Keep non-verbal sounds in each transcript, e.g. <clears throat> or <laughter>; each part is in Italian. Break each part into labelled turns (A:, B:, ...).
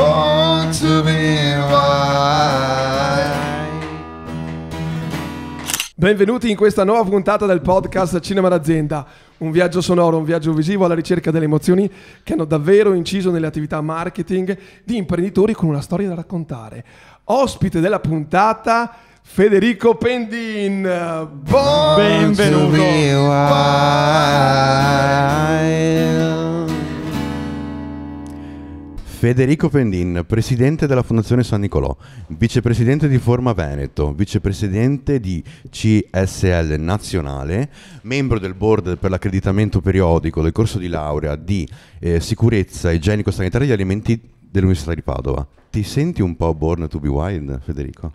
A: Oh, to be wise. Benvenuti in questa nuova puntata del podcast Cinema d'Azienda, un viaggio sonoro, un viaggio visivo alla ricerca delle emozioni che hanno davvero inciso nelle attività marketing di imprenditori con una storia da raccontare. Ospite della puntata Federico Pendin. Buon Benvenuto.
B: Federico Pendin, presidente della Fondazione San Nicolò, vicepresidente di Forma Veneto, vicepresidente di CSL Nazionale, membro del board per l'accreditamento periodico del corso di laurea di eh, sicurezza igienico-sanitaria degli alimenti dell'Università di Padova. Ti senti un po' born to be wild, Federico?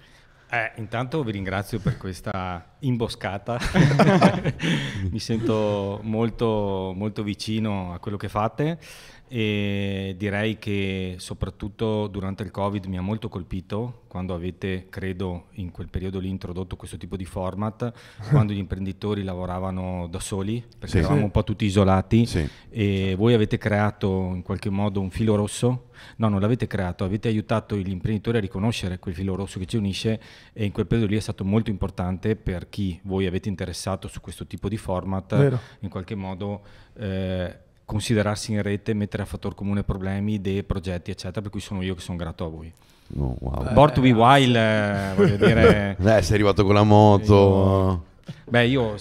C: Eh, intanto vi ringrazio per questa imboscata, <laughs> mi sento molto, molto vicino a quello che fate e direi che soprattutto durante il Covid mi ha molto colpito quando avete, credo, in quel periodo lì introdotto questo tipo di format, <laughs> quando gli imprenditori lavoravano da soli, perché sì, eravamo un po' tutti isolati sì. e voi avete creato in qualche modo un filo rosso, no, non l'avete creato, avete aiutato gli imprenditori a riconoscere quel filo rosso che ci unisce e in quel periodo lì è stato molto importante per chi voi avete interessato su questo tipo di format, Vero. in qualche modo... Eh, considerarsi in rete, mettere a fattor comune problemi, idee, progetti, eccetera, per cui sono io che sono grato a voi.
B: Oh, wow. Born to be eh, wild, eh, voglio dire... <laughs> Eh, sei arrivato con la moto... Io...
C: Beh, io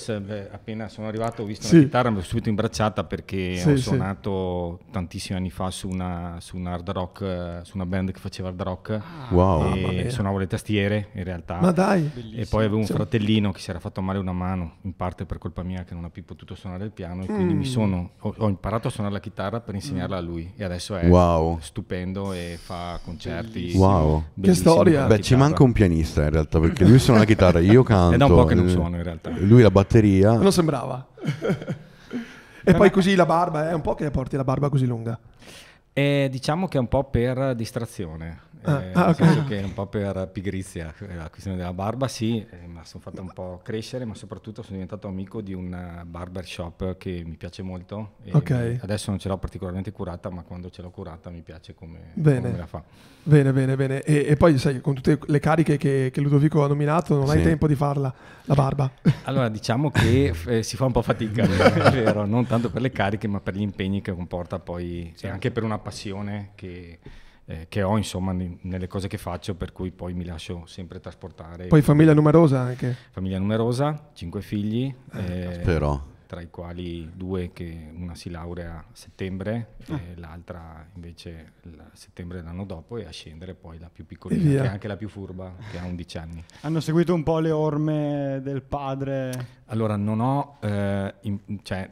C: appena sono arrivato ho visto sì. una chitarra, mi sono subito imbracciata perché sì, ho suonato sì. tantissimi anni fa su una, su una, hard rock, eh, su una band che faceva hard rock. Ah, wow. E suonavo le tastiere in realtà. Ma dai! Bellissimo. E poi avevo un fratellino che si era fatto male una mano, in parte per colpa mia che non ha più potuto suonare il piano, e quindi mi mm. sono, ho, ho, imparato a suonare la chitarra per insegnarla a lui. E adesso è wow. stupendo
A: e fa concerti. Bellissimo. Wow! Bellissimo che storia! Beh, ci manca un
B: pianista in realtà, perché lui suona la chitarra, io canto. <laughs> È da un po' che non suono in realtà realtà. Lui la batteria. Non
A: sembrava. <laughs> e poi così la barba, è eh? un po' che porti la barba così lunga. Eh, diciamo che è un po'
C: per distrazione. Ah, eh, ah, okay. che un po' per pigrizia eh, la questione della barba, sì, eh, ma sono fatto un po' crescere, ma soprattutto sono diventato amico di un eh, barbershop che mi piace molto. Okay. Adesso non ce l'ho particolarmente curata, ma quando ce l'ho curata mi piace come, bene. come la fa.
A: Bene, bene, bene. E, e, poi sai, con tutte le cariche che, che Ludovico ha nominato, non sì. hai tempo di farla la barba.
C: <laughs> Allora, diciamo che eh, si fa un po' fatica, è vero, non tanto per le cariche, ma per gli impegni che comporta poi, certo. anche per una passione che eh, che ho insomma ne, nelle cose che faccio per cui poi mi lascio sempre trasportare. Poi famiglia numerosa anche? Famiglia numerosa, cinque figli. Eh, eh però tra i quali due che una si laurea a settembre ah. e l'altra invece a settembre l'anno dopo e a scendere poi la più piccolina che è anche la più furba che ha 11 anni.
D: Hanno seguito un po'
C: le orme del padre? Allora, non ho... Eh, in, cioè,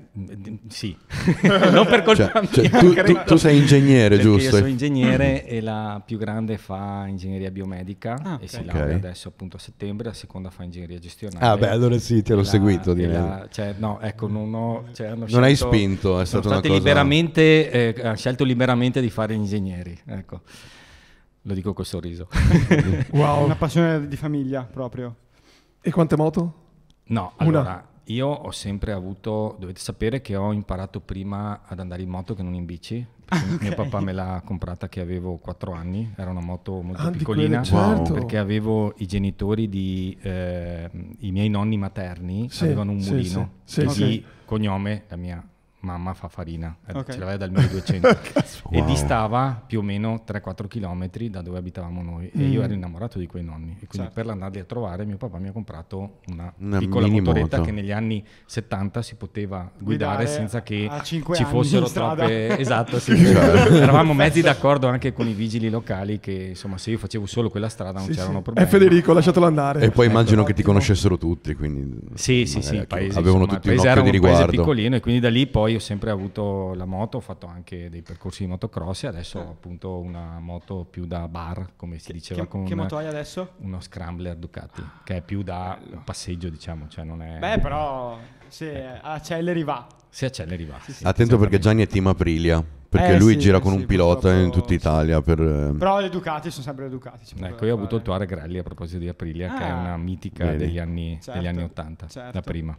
C: sì, <laughs> non per colpa cioè, cioè mia. Cioè, tu, tu, tu, sei ingegnere, giusto? Io sono ingegnere e la più grande fa ingegneria biomedica ah, okay. e si laurea okay. adesso appunto a settembre, la seconda fa ingegneria gestionale. Ah beh, allora sì, ti ero seguito direi. La, cioè, no, ecco, non ho... Cioè, non scelto, hai spinto, è stata una cosa... Liberamente, eh, hanno scelto liberamente di fare ingegneri, ecco. Lo dico col sorriso. <laughs> <laughs> wow.
D: Una passione di famiglia proprio.
A: E quante moto?
C: No, allora, io ho sempre avuto, dovete sapere che ho imparato prima ad andare in moto che non in bici. <laughs>
A: okay. Mio papà
C: me l'ha comprata che avevo 4 anni, era una moto molto ah, piccolina, certo. perché avevo i genitori di, eh, i miei nonni materni, sì, avevano un mulino, sì, sì, sì, sì. cognome, la mia mamma fa farina, eh, okay. ce l'aveva dal 1200 <laughs> wow. e distava più o meno 3-4 km da dove abitavamo noi mm. e io mm. ero innamorato di quei nonni e quindi certo. per andarli a trovare mio papà mi ha comprato una, una piccola motoretta moto. che negli anni 70 si poteva guidare, guidare senza che ci fossero troppe <laughs> esatto, sì, certo. eravamo mezzi d'accordo anche con i vigili locali che insomma se io facevo solo quella strada non sì, c'erano problemi. E eh, Federico lasciatelo
A: andare. E poi ecco, immagino che
B: ti conoscessero tutti, quindi Sì, sì, sì, ecco, paese, avevano insomma, tutti un occhio di riguardo. paese
C: piccolino e quindi da lì poi poi ho sempre avuto la moto, ho fatto anche dei percorsi di motocross e adesso ho appunto una moto più da bar, come si che, diceva. Che, con che moto hai adesso? Uno Scrambler Ducati, che è più da bello. passeggio diciamo, cioè non è... Beh però se ecco. acceleri va. Se acceleri va. Sì, sì,
D: Attento
B: perché Gianni è team Aprilia perché eh, lui sì, gira con sì, un pilota in tutta Italia. Sì. Per... Eh,
D: però le Ducati sono sempre le Ducati. Ecco, io ho avuto il
C: tuo Grelli a proposito di Aprilia, ah, che è ah, una mitica degli anni, certo, degli anni, 80, certo. la prima.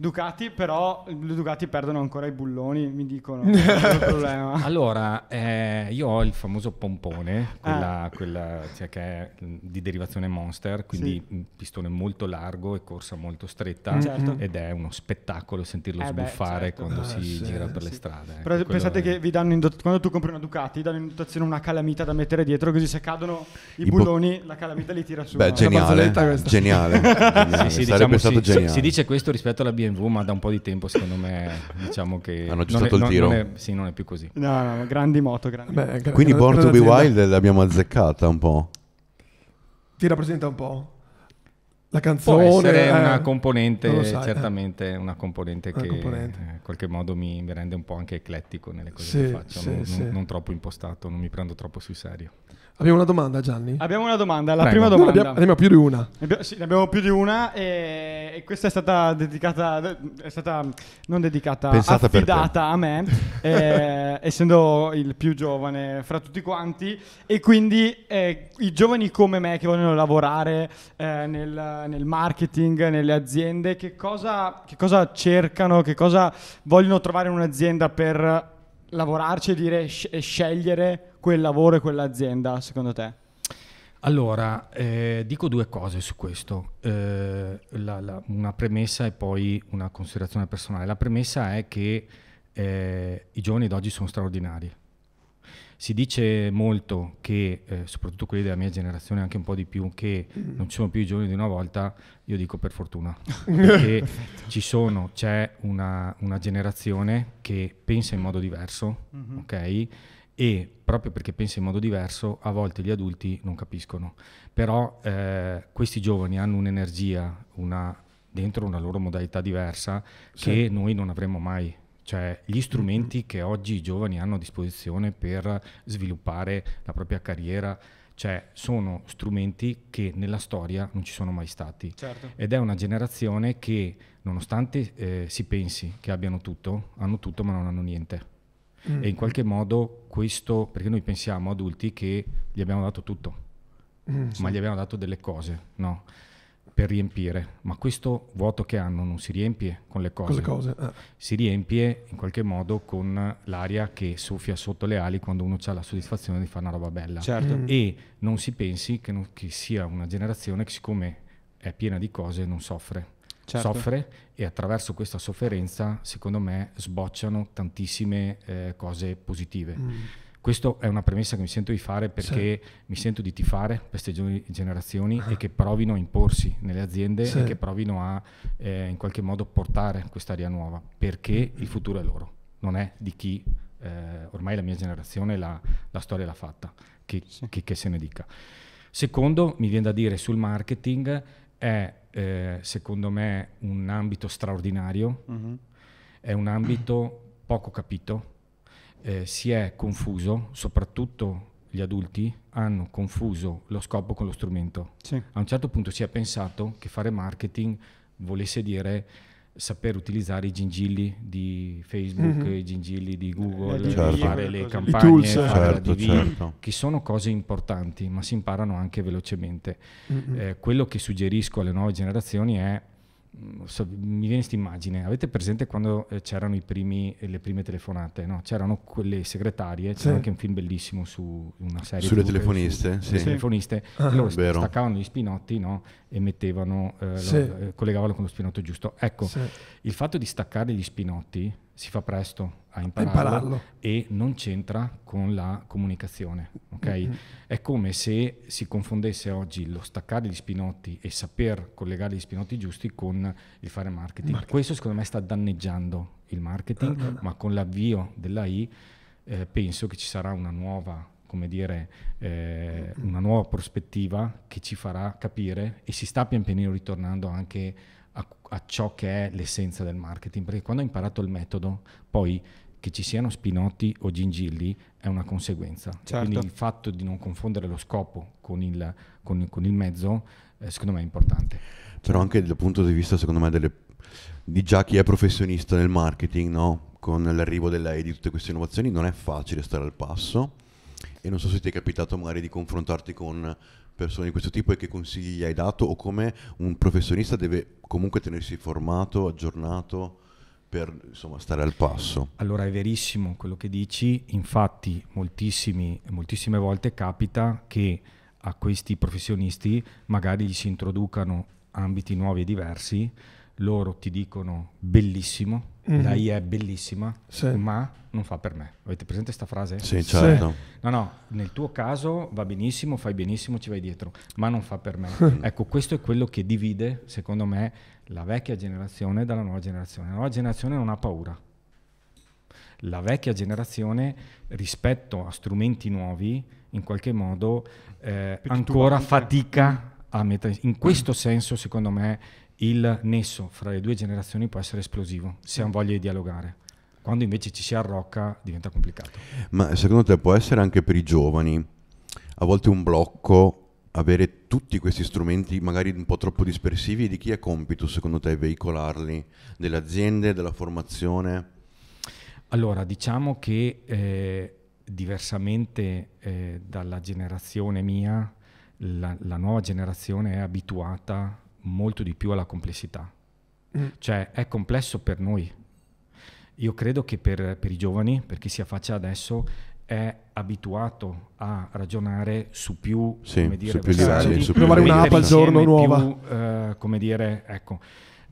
D: Ducati, però le Ducati perdono ancora i bulloni, mi dicono. <laughs>
C: allora, eh, io ho il famoso pompone, quella, ah. quella cioè, che è mm, di derivazione monster, quindi sì. un pistone molto largo e corsa molto stretta. Mm, certo. Ed è uno spettacolo sentirlo eh sbuffare beh, certo. quando ah, si sì, gira per sì. le strade. Però pensate è...
D: che vi danno in dot- quando tu compri una Ducati, danno in dotazione una calamita da mettere dietro, così se cadono i, I bulloni, bo- la calamita li tira su. Beh, geniale. Geniale. <laughs> geniale.
B: Sì, diciamo, si, geniale. Si
C: dice questo rispetto alla BMW BMW, ma da un po' di tempo secondo me <laughs> diciamo che... Hanno aggiustato il tiro. Non è, sì, non è più così. No, no,
D: grandi moto, grandi Beh, moto. Quindi Born to be
B: Wild l'abbiamo azzeccata un po'.
A: Ti rappresenta un po'? La canzone Può
C: essere una componente, sai, certamente eh. una componente eh. che eh, in eh, qualche modo mi, mi, rende un po' anche eclettico nelle cose sì, che faccio, sì, non, sì. Non, non troppo impostato, non mi prendo troppo sul serio.
A: Abbiamo una domanda, Gianni. Abbiamo una domanda, la Prego. prima domanda. abbiamo, abbiamo più di una. abbiamo, sì, ne
D: abbiamo più di una e, e, questa è stata dedicata, è stata non dedicata, Pensata affidata a me, eh, <laughs> essendo il più giovane fra tutti quanti e quindi eh, i giovani come me che vogliono lavorare eh, nel, nel, marketing, nelle aziende, che cosa, che cosa cercano, che cosa vogliono trovare in un'azienda per lavorarci e dire e scegliere quel lavoro e quell'azienda, secondo te?
C: Allora, eh, dico due cose su questo, eh, la, la, una premessa e poi una considerazione personale. La premessa è che eh, i giovani d'oggi sono straordinari, si dice molto che, eh, soprattutto quelli della mia generazione, anche un po' di più, che mm. non ci sono più i giovani di una volta, io dico per fortuna, <laughs> perché ci sono, c'è una, una, generazione che pensa in modo diverso, mm-hmm. ok? e proprio perché pensa in modo diverso a volte gli adulti non capiscono però eh, questi giovani hanno un'energia una, dentro una loro modalità diversa sì. che noi non avremmo mai cioè gli strumenti che oggi i giovani hanno a disposizione per sviluppare la propria carriera, cioè sono strumenti che nella storia non ci sono mai stati. Certo. Ed è una generazione che, nonostante eh, si pensi che abbiano tutto, hanno tutto ma non hanno niente. Mm. E in qualche modo questo, perché noi pensiamo adulti che gli abbiamo dato tutto, mm, ma sì. gli abbiamo dato delle cose, no? per riempire, ma questo vuoto che hanno non si riempie con le cose, cose eh. si riempie in qualche modo con l'aria che soffia sotto le ali quando uno ha la soddisfazione di fare una roba bella. Certo. Mm. E non si pensi che, non, che, sia una generazione che siccome è piena di cose non soffre. Certo. Soffre e attraverso questa sofferenza, secondo me, sbocciano tantissime eh, cose positive. Mm questa è una premessa che mi sento di fare perché sì. mi sento di tifare queste generazioni ah. e che provino a imporsi nelle aziende sì. e che provino a eh, in qualche modo portare quest'area nuova perché il futuro è loro, non è di chi eh, ormai la mia generazione la, la storia l'ha fatta, che, sì. che, che, se ne dica. Secondo, mi viene da dire sul marketing, è eh, secondo me un ambito straordinario, uh-huh. è un ambito poco capito eh, si è confuso, soprattutto gli adulti hanno confuso lo scopo con lo strumento. Sì. A un certo punto si è pensato che fare marketing volesse dire saper utilizzare i gingilli di Facebook, mm-hmm. i gingilli di Google, certo. fare le campagne, tools, fare certo, la DV, certo. che sono cose importanti, ma si imparano anche velocemente. Mm-hmm. Eh, quello che suggerisco alle nuove generazioni è Mm, so, mi viene questa immagine. Avete presente quando eh, c'erano primi, le prime telefonate? No? C'erano quelle segretarie, c'era anche un film bellissimo su una serie sulle telefoniste. Su, sì. telefoniste ah, loro vero. staccavano gli spinotti no? e mettevano, eh, sì. lo, eh, collegavano con lo spinotto giusto. Ecco, il fatto di staccare gli spinotti si fa presto a impararlo, impararlo, e non c'entra con la comunicazione. Okay? Mm-hmm. È come se si confondesse oggi lo staccare gli spinotti e saper collegare gli spinotti giusti con il fare marketing. marketing. Questo secondo me sta danneggiando il marketing, mm-hmm. ma con l'avvio dell'AI eh, penso che ci sarà una nuova come dire, eh, una nuova prospettiva che ci farà capire e si sta pian pianino ritornando anche a, a ciò che è l'essenza del marketing, perché quando ho imparato il metodo, poi che ci siano spinotti o gingilli è una conseguenza. Certo. Quindi il fatto di non confondere lo scopo con il, con, con il mezzo, eh, secondo me è importante.
B: Però anche dal punto di vista, secondo me, delle, di già chi è professionista nel marketing, no? con l'arrivo dell'AI di tutte queste innovazioni, non è facile stare al passo. E non so se ti è capitato magari di confrontarti con persone di questo tipo e che consigli gli hai dato o come un professionista deve comunque tenersi formato, aggiornato per insomma, stare al passo.
C: Allora è verissimo quello che dici, infatti moltissime volte capita che a questi professionisti magari gli si introducano ambiti nuovi e diversi loro ti dicono bellissimo, mm-hmm. la IA è bellissima, sì. ma non fa per me. Avete presente questa frase? Sì, certo. Sì. No, no, nel tuo caso va benissimo, fai benissimo, ci vai dietro, ma non fa per me. <laughs> ecco, questo è quello che divide, secondo me, la vecchia generazione dalla nuova generazione. La nuova generazione non ha paura. La vecchia generazione, rispetto a strumenti nuovi, in qualche modo eh, ancora fatica a mettere... In questo senso, secondo me, il nesso fra le due generazioni può essere esplosivo, se hanno voglia di dialogare. Quando invece ci si arrocca diventa complicato.
B: Ma secondo te può essere anche per i giovani a volte un blocco avere tutti questi strumenti magari un po' troppo dispersivi di chi è compito secondo te veicolarli? Delle aziende, della formazione?
C: Allora, diciamo che eh, diversamente eh, dalla generazione mia, la, la nuova generazione è abituata molto di più alla complessità. Mm. Cioè è complesso per noi. Io credo che per, per i giovani, per chi si affaccia adesso, è abituato a ragionare su più, sì, come dire, su più livelli, su più provare un'app al giorno nuova. Più, eh, come dire, ecco,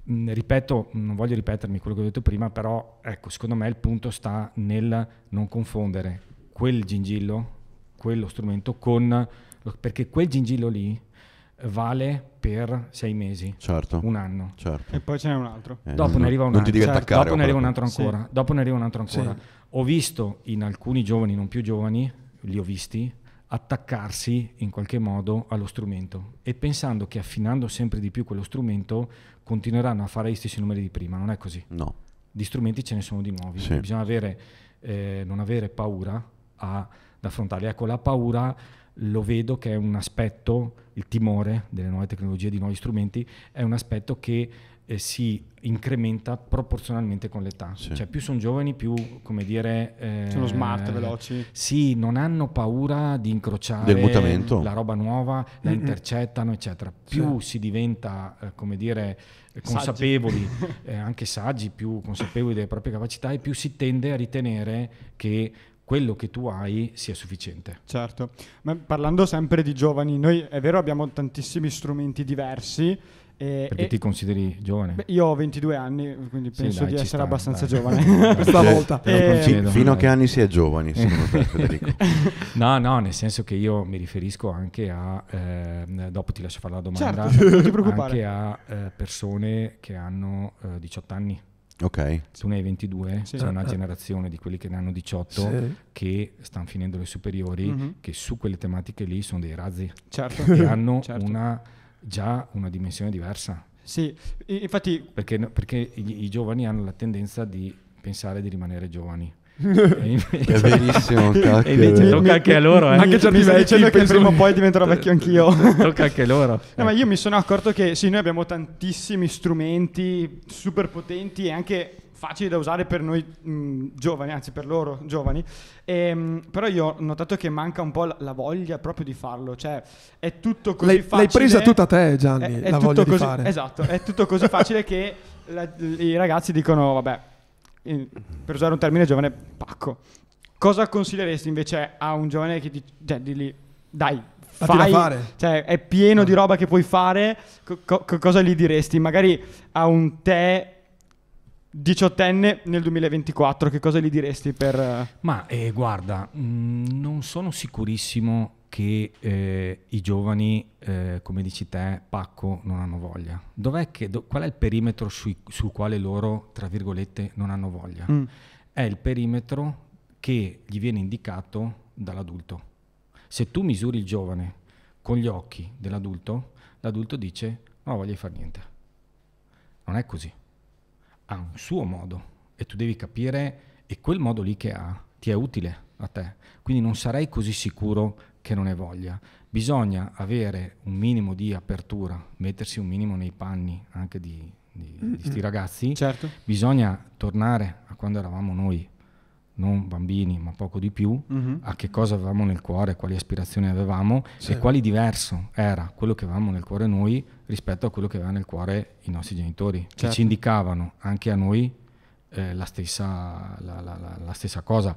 C: mh, mm, ripeto, non voglio ripetermi quello che ho detto prima, però ecco, secondo me il punto sta nel non confondere quel gingillo, quello strumento con perché quel gingillo lì vale per sei mesi,
B: certo. un anno. Certo. E poi ce n'è un altro. Eh, dopo, non, ne, arriva un altro. Certo. dopo ne arriva un altro. ancora. Sì.
C: Dopo ne arriva un altro ancora. Sì. Ho visto in alcuni giovani, non più giovani, li ho visti, attaccarsi in qualche modo allo strumento e pensando che affinando sempre di più quello strumento continueranno a fare gli stessi numeri di prima. Non è così. No. Di strumenti ce ne sono di nuovi. Sì. Bisogna avere, eh, non avere paura ad affrontarli. Ecco, la paura lo vedo che è un aspetto, il timore delle nuove tecnologie, di nuovi strumenti, è un aspetto che eh, si incrementa proporzionalmente con l'età. Sì. Cioè più sono giovani, più come dire... Eh, sono smart, veloci. Sì, non hanno paura di incrociare Del la roba nuova, la intercettano, eccetera. Più sì. si diventa, eh, come dire, consapevoli, saggi. <laughs> Eh, anche saggi, più consapevoli delle proprie capacità e più si tende a ritenere che quello che tu hai sia sufficiente. Certo,
D: ma parlando sempre di giovani, noi è vero abbiamo tantissimi strumenti diversi.
C: E, Perché e ti consideri giovane?
D: Beh, io ho 22 anni, quindi sì, penso dai, di essere sta, abbastanza dai. giovane <laughs> <laughs> questa
C: volta. E... Ehm, Concedo, fino a che anni si è giovani, secondo te, Federico? <laughs> no, no, nel senso che io mi riferisco anche a, eh, dopo ti lascio fare la domanda, certo, anche a eh, persone che hanno eh, 18 anni tu ne hai 22, sì. c'è una eh. generazione di quelli che ne hanno 18 sì. che stanno finendo le superiori, mm-hmm. che su quelle tematiche lì sono dei razzi certo. che hanno <laughs> certo. una, già una dimensione diversa. Sì, infatti... Perché, perché i, i giovani hanno la tendenza di pensare di rimanere giovani è verissimo, <laughs> E invece tocca anche a loro. Eh. Anche Gianni stai dicendo che prima o poi diventerò vecchio anch'io. <laughs> Tocca anche a loro.
D: No, ma ecco. io mi sono accorto che sì, noi abbiamo tantissimi strumenti super potenti e anche facili da usare per noi mh, mm, giovani, anzi per loro giovani, e, ehm, però io ho notato che manca un po' la, la, voglia proprio di farlo, cioè è tutto così l'hai, facile... L'hai presa tutta te Gianni, è, è la voglia così, di fare. Esatto, è tutto così facile che la, i ragazzi dicono vabbè per usare un termine giovane, pacco. Cosa consiglieresti invece a un giovane che ti, cioè, di lì, dai, fai, fare. Cioè, è pieno di ah. roba che puoi fare, co- co- cosa gli diresti? Magari a un te diciottenne nel 2024, che cosa gli diresti per...
C: Ma eh, guarda, mh, mm, non sono sicurissimo che eh, i giovani, eh, come dici te, pacco, non hanno voglia? Che, do, qual è il perimetro sui, sul quale loro, tra virgolette, non hanno voglia? Mm. È il perimetro che gli viene indicato dall'adulto. Se tu misuri il giovane con gli occhi dell'adulto, l'adulto dice non voglio fare niente. Non è così. Ha un suo modo e tu devi capire e quel modo lì che ha ti è utile a te. Quindi non sarei così sicuro che non ne voglia. Bisogna avere un minimo di apertura, mettersi un minimo nei panni anche di, questi ragazzi. Certo. Bisogna tornare a quando eravamo noi, non bambini, ma poco di più, mm-hmm. a che cosa avevamo nel cuore, quali aspirazioni avevamo sì. e quali diverso era quello che avevamo nel cuore noi rispetto a quello che avevano nel cuore i nostri genitori, certo. che ci indicavano anche a noi eh, la, stessa, la, la, la, stessa, cosa.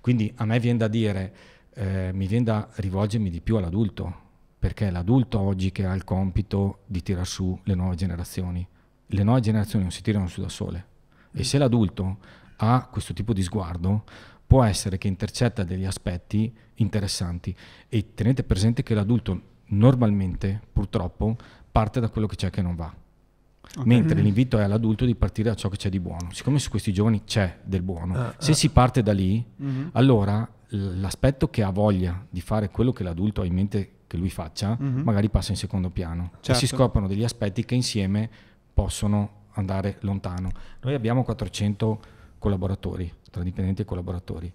C: Quindi a me viene da dire eh, mi viene da rivolgermi di più all'adulto, perché è l'adulto oggi che ha il compito di tirar su le nuove generazioni. Le nuove generazioni non si tirano su da sole. Mm. E se l'adulto ha questo tipo di sguardo, può essere che intercetta degli aspetti interessanti. E tenete presente che l'adulto normalmente, purtroppo, parte da quello che c'è che non va. Okay. Mentre mm. l'invito è all'adulto di partire da ciò che c'è di buono. Siccome su questi giovani c'è del buono, uh, uh. se ah. si parte da lì, uh-huh. allora l'aspetto che ha voglia di fare quello che l'adulto ha in mente che lui faccia, mm-hmm. magari passa in secondo piano. Certo. si scoprono degli aspetti che insieme possono andare lontano. Noi abbiamo 400 collaboratori, tra dipendenti e collaboratori,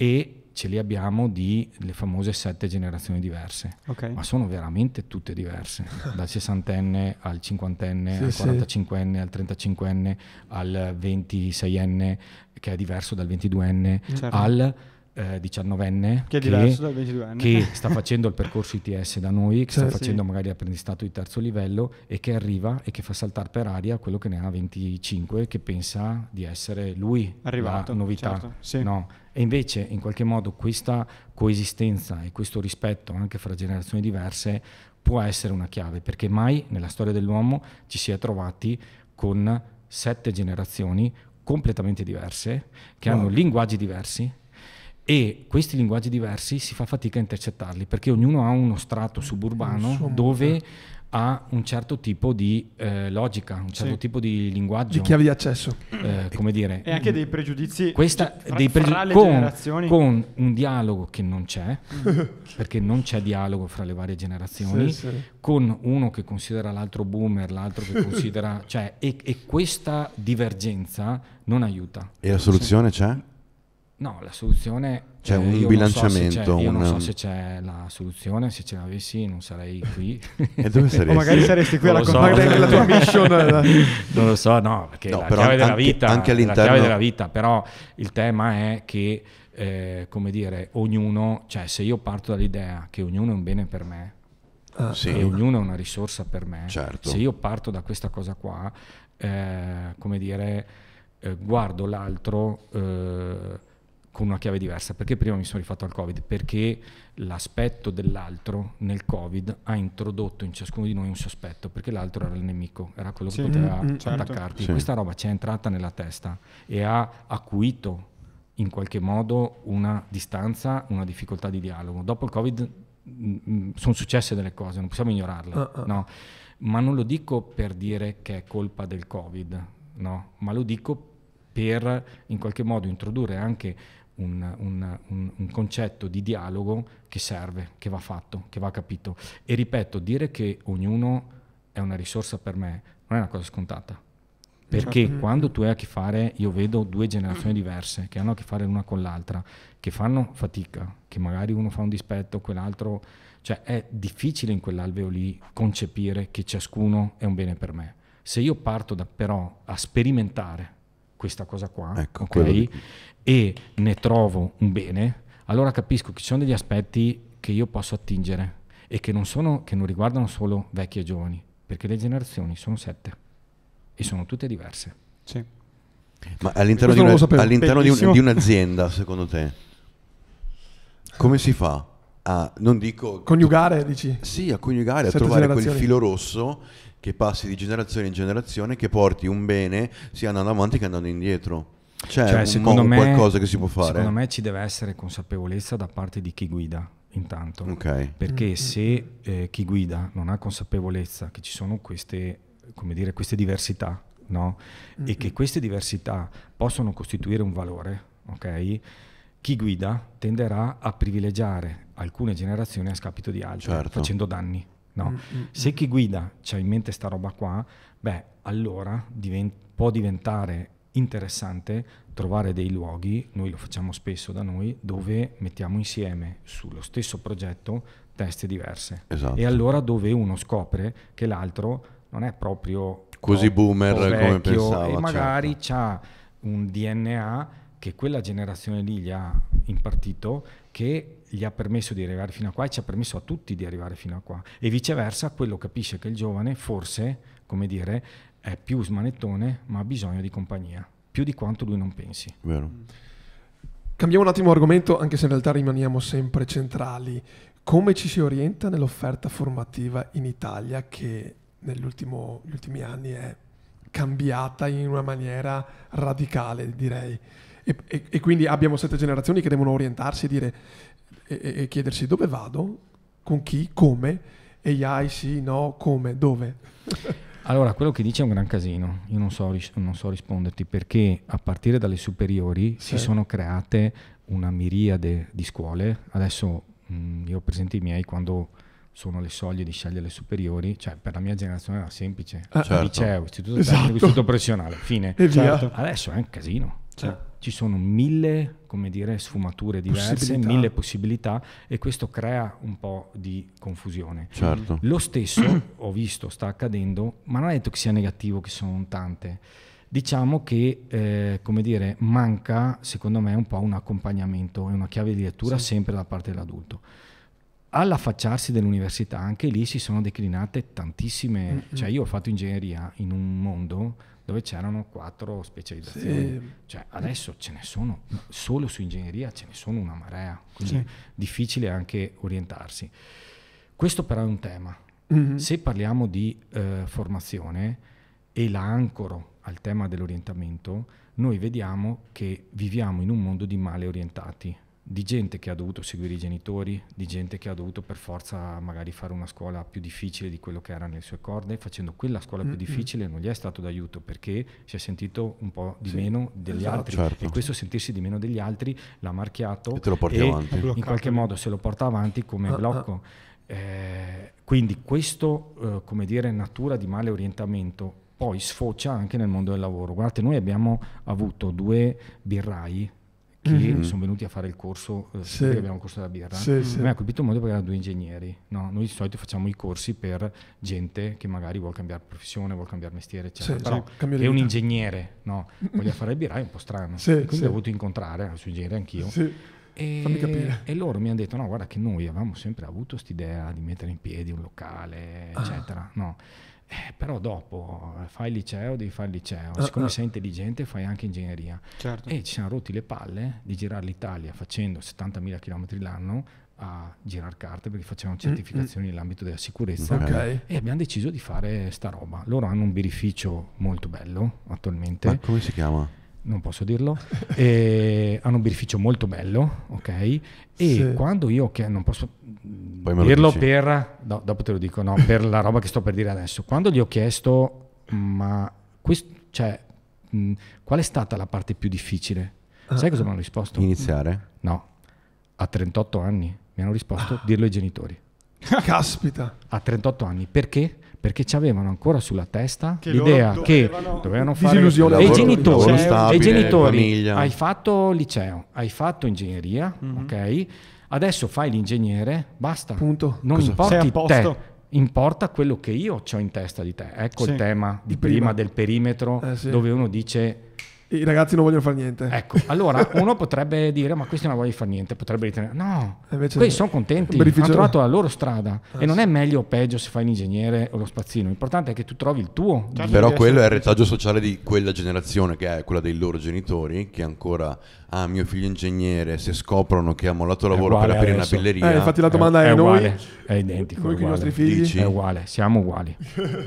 C: e ce li abbiamo di le famose sette generazioni diverse, okay. ma sono veramente tutte diverse, <laughs> dal sessantenne al cinquantenne, sì, al quarantacinquenne, al trentacinquenne, al ventiseienne, che è diverso dal ventiduenne, certo. al 19enne eh, che, che, che sta facendo il percorso ITS da noi, che cioè, sta facendo sì. magari apprendistato di terzo livello e che arriva e che fa saltare per aria quello che ne ha 25 che pensa di essere lui Arrivato, la novità. Certo, sì. no. E invece in qualche modo questa coesistenza e questo rispetto anche fra generazioni diverse può essere una chiave perché mai nella storia dell'uomo ci si è trovati con sette generazioni completamente diverse, che wow. hanno linguaggi diversi, e questi linguaggi diversi si fa fatica a intercettarli perché ognuno ha uno strato suburbano Insomma. dove ha un certo tipo di eh, logica, un certo sì. tipo di linguaggio. Di chiavi di accesso. Eh, come dire. E anche dei pregiudizi questa, fra, dei pregi- fra le con, generazioni. Con un dialogo che non c'è, <laughs> perché non c'è dialogo fra le varie generazioni, sì, sì. con uno che considera l'altro boomer, l'altro che considera... <laughs> Cioè, e, e questa divergenza non aiuta. E la soluzione c'è? No, la soluzione... C'è cioè, un bilanciamento. So io un... non so se c'è la soluzione, se ce l'avessi non sarei qui. <laughs> e dove saresti? o magari saresti qui non alla so. con... la tua mission. Eh, <laughs> non lo so, no, perché no, la chiave anche, della vita... Anche all'interno... La chiave della vita, però il tema è che, eh, come dire, ognuno... Cioè, se io parto dall'idea che ognuno è un bene per me, ah, sì. e ognuno è una risorsa per me, certo. se io parto da questa cosa qua, eh, come dire, eh, guardo l'altro eh, con una chiave diversa. Perché prima mi sono rifatto al Covid? Perché l'aspetto dell'altro nel Covid ha introdotto in ciascuno di noi un sospetto, perché l'altro era il nemico, era quello che poteva mh, mm, mm, certo. attaccarti. Sì. Questa roba ci è entrata nella testa e ha acuito in qualche modo una distanza, una difficoltà di dialogo. Dopo il Covid mm, sono successe delle cose, non possiamo ignorarle, uh, uh. No? ma non lo dico per dire che è colpa del Covid, no? ma lo dico per in qualche modo introdurre anche un, un, un, un, concetto di dialogo che serve, che va fatto, che va capito. E ripeto, dire che ognuno è una risorsa per me non è una cosa scontata. Perché esatto. quando tu hai a che fare, io vedo due generazioni diverse che hanno a che fare l'una con l'altra, che fanno fatica, che magari uno fa un dispetto, quell'altro... Cioè è difficile in quell'alveo lì concepire che ciascuno è un bene per me. Se io parto da però a sperimentare questa cosa qua, ecco, okay? e ne trovo un bene, allora capisco che ci sono degli aspetti che io posso attingere e che non, sono, che non riguardano solo vecchi e giovani, perché le generazioni sono sette e sono tutte diverse. Sì.
B: Ma all'interno, di, una, all'interno di, un, di un'azienda, secondo te, come si fa? a, non dico... Coniugare, dici? Sì, a coniugare, a trovare quel filo rosso che passi di generazione in generazione, che porti un bene sia andando avanti che andando indietro. C'è cioè, cioè secondo me, qualcosa che si può fare. Secondo
C: me ci deve essere consapevolezza da parte di chi guida, intanto. Okay. Perché mm. se eh, chi guida non ha consapevolezza che ci sono queste, dire, queste diversità, no? E che queste diversità possono costituire un valore, ok? chi guida tenderà a privilegiare alcune generazioni a scapito di altre, certo. facendo danni. No? Mm-hmm. Se chi guida ha in mente sta roba qua, beh, allora divent- può diventare interessante trovare dei luoghi, noi lo facciamo spesso da noi, dove mettiamo insieme sullo stesso progetto teste diverse. Esatto. E allora dove uno scopre che l'altro non è proprio così no, boomer vecchio, come pensavo. E magari certo. ha un DNA che quella generazione lì gli ha impartito che gli ha permesso di arrivare fino a qua e ci ha permesso a tutti di arrivare fino a qua e viceversa quello capisce che il giovane forse come dire è più smanettone ma ha bisogno di compagnia più di quanto lui non pensi
B: Vero. Mm.
A: cambiamo un attimo argomento anche se in realtà rimaniamo sempre centrali come ci si orienta nell'offerta formativa in Italia che negli ultimi anni è cambiata in una maniera radicale direi e, e, e quindi abbiamo sette generazioni che devono orientarsi e, dire, e chiedersi dove vado, con chi, come, e AI sì, no, come, dove.
C: Allora, quello che dice è un gran casino, io non so, non so risponderti perché a partire dalle superiori sì. si sono create una miriade di scuole, adesso mh, mm, io ho presenti i miei quando sono le soglie di scegliere le superiori, cioè per la mia generazione era semplice, ah, certo. liceo, istituto esatto. istituto professionale, fine. Certo. Adesso è un casino. Cioè, eh. Ci sono mille dire, sfumature diverse, possibilità. mille possibilità e questo crea un po' di confusione. Certo. Lo stesso, <clears throat> ho visto, sta accadendo, ma non è detto che sia negativo, che sono tante. Diciamo che, eh, dire, manca secondo me un po' un accompagnamento e una chiave di lettura sì. sempre da parte dell'adulto all'affacciarsi dell'università, anche lì si sono declinate tantissime, mm-hmm. cioè io ho fatto ingegneria in un mondo dove c'erano quattro specializzazioni. Sì. Cioè, adesso ce ne sono, solo su ingegneria ce ne sono una marea, quindi sì. difficile anche orientarsi. Questo però è un tema. Mm-hmm. Se parliamo di eh, formazione e la ancoro al tema dell'orientamento, noi vediamo che viviamo in un mondo di male orientati di gente che ha dovuto seguire i genitori, di gente che ha dovuto per forza magari fare una scuola più difficile di quello che era nelle sue corde, facendo quella scuola più mm, mm. difficile non gli è stato d'aiuto perché si è sentito un po' di sì. meno degli esatto, altri certo. e questo sentirsi di meno degli altri l'ha marchiato e, te lo porti e avanti. in qualche modo se lo porta avanti come ah, ah. blocco. Eh, quindi questo, eh, come dire, natura di male orientamento poi sfocia anche nel mondo del lavoro. Guardate, noi abbiamo avuto due birrai Mhm. che mm-hmm. sono venuti a fare il corso, eh, sì. abbiamo un corso della birra, sì, sì. mi ha colpito molto perché erano due ingegneri, no? noi di solito facciamo i corsi per gente che magari vuole cambiare professione, vuole cambiare mestiere, eccetera, però è un ingegnere, no? voglia fare il birraio è un po' strano, Sì, quindi ho voluto incontrare il suo ingegnere anch'io. Sì. E, e, loro mi hanno detto: No, guarda, che noi avevamo sempre avuto quest'idea di mettere in piedi un locale, ah. eccetera. Ah. No. Eh, però dopo eh, fai il liceo, devi fare il liceo, uh, siccome uh. sei intelligente fai anche ingegneria. Certo. E ci siamo rotti le palle di girare l'Italia facendo 70.000 km l'anno a girare carte perché facevano mm, certificazioni mm-hmm. nell'ambito della sicurezza okay. e abbiamo deciso di fare sta roba. Loro hanno un birrificio molto bello attualmente. Ma come si chiama? non posso dirlo, <laughs> eh, hanno un birrificio molto bello, ok? E sì. quando io, che non posso
B: dirlo dici.
C: per, no, dopo te lo dico, no, per la roba che sto per dire adesso, quando gli ho chiesto, ma questo, cioè, mh, qual è stata la parte più difficile? Ah. Sai cosa mi hanno risposto? Iniziare? No, a 38 anni mi hanno risposto ah. dirlo ai genitori. Caspita! A 38 anni, perché? perché ci avevano ancora sulla testa che l'idea dovevano che dovevano fare e i genitori, stabile, e genitori hai fatto liceo, hai fatto ingegneria, mm-hmm. ok? Adesso fai l'ingegnere, basta.
A: Punto. Non Cosa? importi te,
C: importa quello che io ho in testa di te. Ecco sì. il tema di, di prima, prima, del perimetro eh, sì. dove uno dice
A: i ragazzi non vogliono fare niente. Ecco, allora
C: uno potrebbe dire: Ma questi non vogliono fare niente. Potrebbe ritenere: No,
A: Invece sono contenti, hanno trovato la
C: loro strada. Ah, e sì. non è meglio o peggio se fai l'ingegnere o lo spazzino. L'importante è che tu trovi il tuo. Certo.
B: Però quello è il retaggio sociale di quella generazione, che è quella dei loro genitori, che ancora ah, mio figlio ingegnere, se scoprono che ha mollato lavoro per aprire adesso. una pilleria. Eh, infatti la eh. domanda è, è, è noi, uguale,
C: è identico. Noi con i nostri figli. Dici? È uguale, siamo uguali.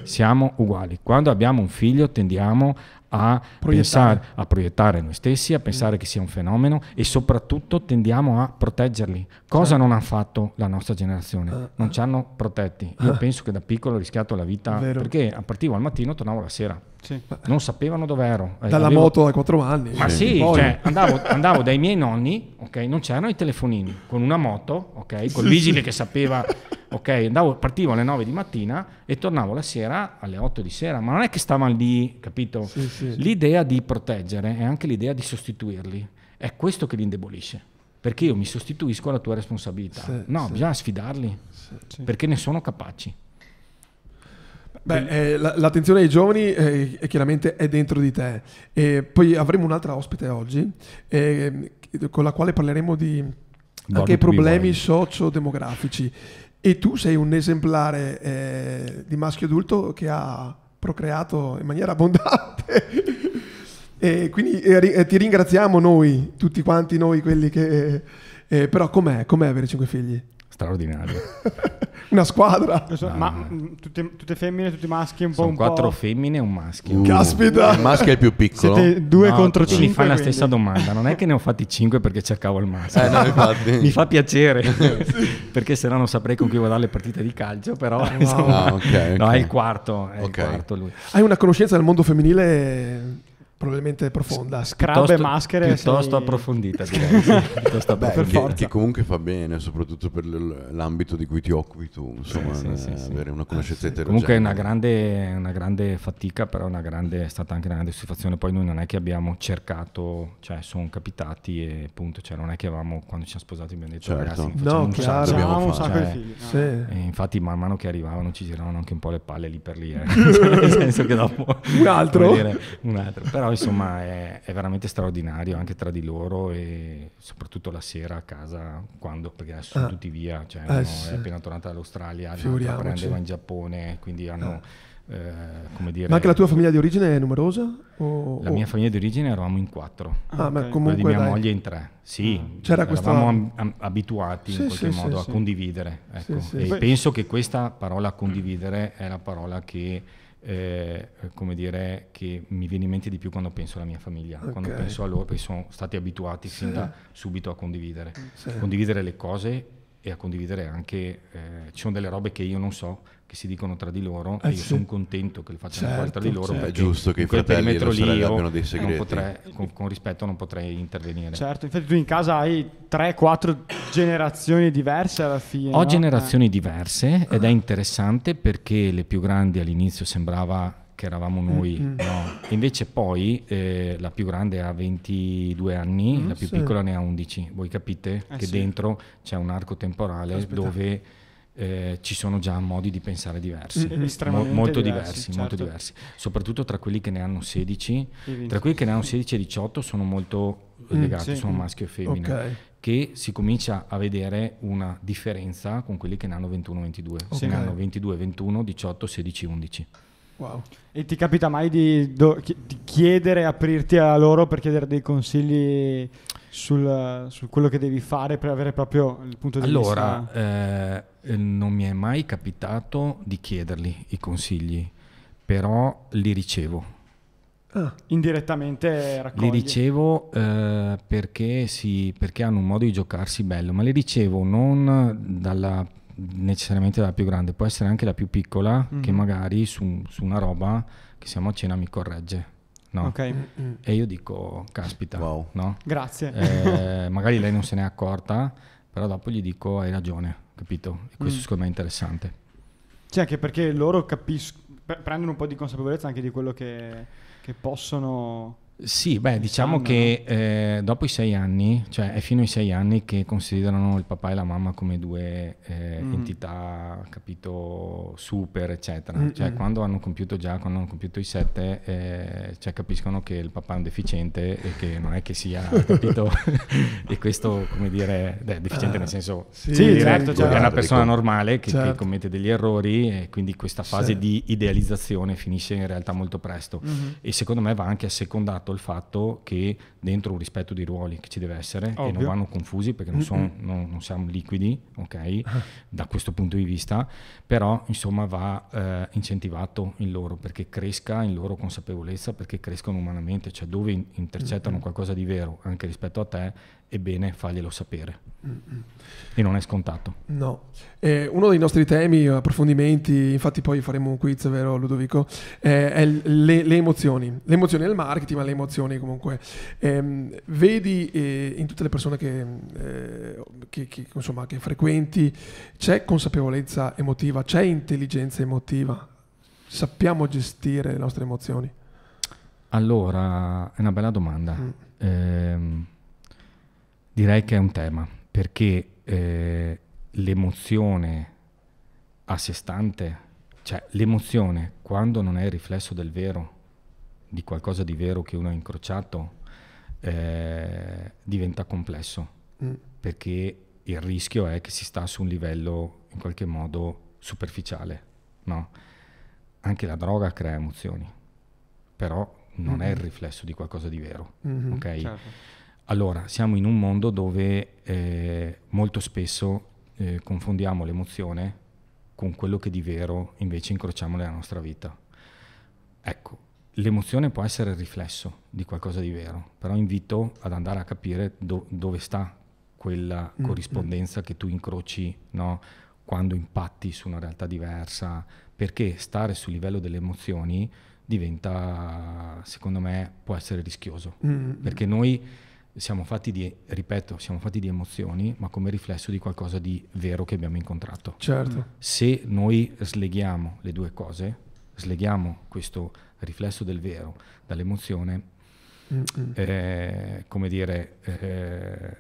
C: siamo uguali. Quando abbiamo un figlio tendiamo a proiettare. Pensare, a proiettare noi stessi, a mm. pensare mm. che sia un fenomeno e soprattutto tendiamo a proteggerli. Cosa certo. non ha fatto la nostra generazione? Uh. Non ci hanno protetti. Io eh. penso che da piccolo ho rischiato la vita Vero. perché partivo al mattino e tornavo la sera. Sì. Non sapevano dove ero. Eh, Dalla avevo... moto da quattro anni. Ma sì, sì cioè, andavo, andavo, dai miei nonni, okay, non c'erano i telefonini, con una moto, okay, col vigile che sapeva, okay, andavo, partivo alle 9 di mattina e tornavo la sera alle 8 di sera, ma non è che stavano lì, capito? Sì, sì. L'idea di proteggere e anche l'idea di sostituirli, è questo che li indebolisce. Perché io mi sostituisco alla tua responsabilità. no, bisogna sfidarli,
A: perché ne sono capaci. Beh, eh, l'attenzione ai giovani eh, è chiaramente è dentro di te. E poi avremo un'altra ospite oggi eh, con la quale parleremo di Body anche problemi sociodemografici. E tu sei un esemplare eh, di maschio adulto che ha procreato in maniera abbondante. <laughs> e quindi eh, eh, ti ringraziamo noi, tutti quanti noi quelli che... però com'è, com'è avere cinque figli? straordinario. <laughs> Una squadra. So, no,
D: ma mm, Tutte, tutte, femmine, tutti maschi, un po'. Sono un quattro po'...
C: femmine e un maschio. Uh, Caspita! Il maschio è il più piccolo. Siete due no, contro cinque. Mi fai la stessa domanda. Non è che ne ho fatti cinque perché cercavo il maschio. Eh, <laughs> mi fa piacere <laughs> perché se no non saprei con chi guardare le partite di calcio. Però insomma, okay, ah, okay. no, è il quarto. È okay. il quarto
B: Hai
A: una conoscenza del mondo femminile probabilmente profonda. Scrub e maschere. Piuttosto sei... approfondita,
D: <laughs> direi. piuttosto <laughs> Beh, per forza. Che
B: comunque fa bene, soprattutto per l'ambito di cui ti occupi tu, insomma, eh, sì, sì, avere una conoscenza eh, Comunque è una
C: grande, una grande fatica, però grande, è stata anche una grande soddisfazione. Poi noi non è che abbiamo cercato, cioè sono capitati e punto, cioè non è che avevamo, quando ci siamo sposati abbiamo detto certo. ragazzi, no, un sacco, un sacco figli. No. Sì. Eh, infatti man mano che arrivavano ci giravano anche un po' le palle lì per lì, eh. <laughs> nel senso che dopo... un altro? Dire, un altro. Però insomma è, è, veramente straordinario anche tra di loro e soprattutto la sera a casa quando, perché adesso sono ah, tutti via, cioè, eh, no, sì. è appena tornata dall'Australia, prendeva in Giappone, quindi hanno... Ah. Eh. Eh, dire, ma anche la tua
A: famiglia di origine è numerosa? O, la o? mia
C: famiglia di origine eravamo in quattro. Ah, ah okay. ma comunque. Quella di mia dai. moglie in tre. Sì, ah. C'era eravamo questa... abituati sì, in qualche sì, modo sì, a condividere. Ecco. E penso che questa parola condividere è la parola che eh, come dire, che mi viene in mente di più quando penso alla mia famiglia, okay. quando penso a loro, perché sono stati abituati sì. sin da subito a condividere, sì. condividere le cose e a condividere anche, eh, ci sono delle robe che io non so, che si dicono tra di loro eh, e io sì. sono contento che lo facciano certo, fuori tra di certo, loro certo. perché è giusto che i fratelli e lì abbiano dei segreti potrei, con, con, rispetto non potrei intervenire
D: certo infatti tu in casa hai 3-4 generazioni diverse alla fine ho no? generazioni
C: eh. diverse ed è interessante perché le più grandi all'inizio sembrava che eravamo mm, noi mm-hmm. no? invece poi eh, la più grande ha 22 anni mm, la più sì. piccola ne ha 11 voi capite eh, che sì. dentro c'è un arco temporale Aspetta. dove eh, ci sono già modi di pensare diversi, mm, mm, mo- molto diversi, diversi, certo. molto diversi, soprattutto tra quelli che ne hanno 16, tra quelli che ne hanno 16 e 18 sono molto eh, mm, legati, mm, sì. sono maschio e femmina, okay. che si comincia a vedere una differenza con quelli che ne hanno 21-22, okay. ne hanno 22-21, 18, 16, 11.
D: Wow. E ti capita mai di, do- di chiedere, aprirti a loro per chiedere dei consigli sul, su quello che devi fare per avere proprio il punto di allora,
C: vista? Allora, eh, eh, non mi è mai capitato di chiedergli i consigli, però li ricevo.
D: Ah, indirettamente raccogli. Li
C: ricevo eh, perché, sì, perché, hanno un modo di giocarsi bello, ma li ricevo non dalla, necessariamente dalla più grande, può essere anche la più piccola mm. che mhm. magari su, su, una roba che siamo a cena mi corregge. No? Okay. Mm, mm. E io dico, caspita, wow. no? grazie. Eh, magari lei non se n'è accorta, però dopo gli dico hai ragione capito? E questo mm. secondo me è interessante.
D: Sì, anche perché loro capis- prendono un po' di consapevolezza anche di quello che, che possono sì,
C: beh, diciamo che eh, dopo i sei anni, cioè è fino ai sei anni che considerano il papà e la mamma come due eh, mm. entità, capito, super, eccetera. Mm-mm. Cioè mm. quando hanno compiuto già, quando hanno compiuto i sette, eh, cioè, capiscono che il papà è un deficiente e che non è che sia, capito, <laughs> <laughs> e questo, come dire, beh, deficiente uh, nel ah, senso, sì, sì certo, certo, cioè, è una certo. persona normale che, certo. che, commette degli errori e quindi questa fase sì. di idealizzazione finisce in realtà molto presto mm-hmm. e secondo me va anche assecondato il fatto che dentro un rispetto dei ruoli che ci deve essere Ovvio. e non vanno confusi perché non, son, non, non siamo liquidi, ok, ah. da questo punto di vista, però insomma va eh, incentivato in loro perché cresca in loro consapevolezza, perché crescono umanamente, cioè dove intercettano qualcosa di vero anche rispetto a te, ebbene faglielo sapere. Mm-hmm. E non è scontato.
A: No. Eh, uno dei nostri temi, approfondimenti, infatti poi faremo un quiz, vero Ludovico, eh, è le, le, emozioni. Le emozioni nel marketing, ma le emozioni emozioni comunque. Ehm, vedi eh, in tutte le persone che, eh, che, che, insomma, che frequenti, c'è consapevolezza emotiva, c'è intelligenza emotiva, sappiamo gestire le nostre emozioni?
C: Allora, è una bella domanda. Mm. Eh, direi che è un tema, perché eh, l'emozione a sé stante, cioè l'emozione quando non è il riflesso del vero, di qualcosa di vero che uno ha incrociato eh, diventa complesso mm. perché il rischio è che si sta su un livello in qualche modo superficiale. No? Anche la droga crea emozioni, però non mm-hmm. è il mm-hmm. riflesso di qualcosa di vero. Mm-hmm, okay? certo. Allora, siamo in un mondo dove eh, molto spesso eh, confondiamo l'emozione con quello che di vero invece incrociamo nella nostra vita. Ecco, l'emozione può essere il riflesso di qualcosa di vero, però invito ad andare a capire do, dove sta quella mm, mm. corrispondenza mm. che tu incroci no? quando impatti su una realtà diversa, perché stare sul livello delle emozioni diventa, secondo me, può essere rischioso, mm, mm, perché noi siamo fatti di, ripeto, siamo fatti di emozioni, ma come riflesso di qualcosa di vero che abbiamo incontrato. Certo. Se noi sleghiamo le due cose, sleghiamo questo riflesso del vero, dall'emozione, eh, come dire, eh,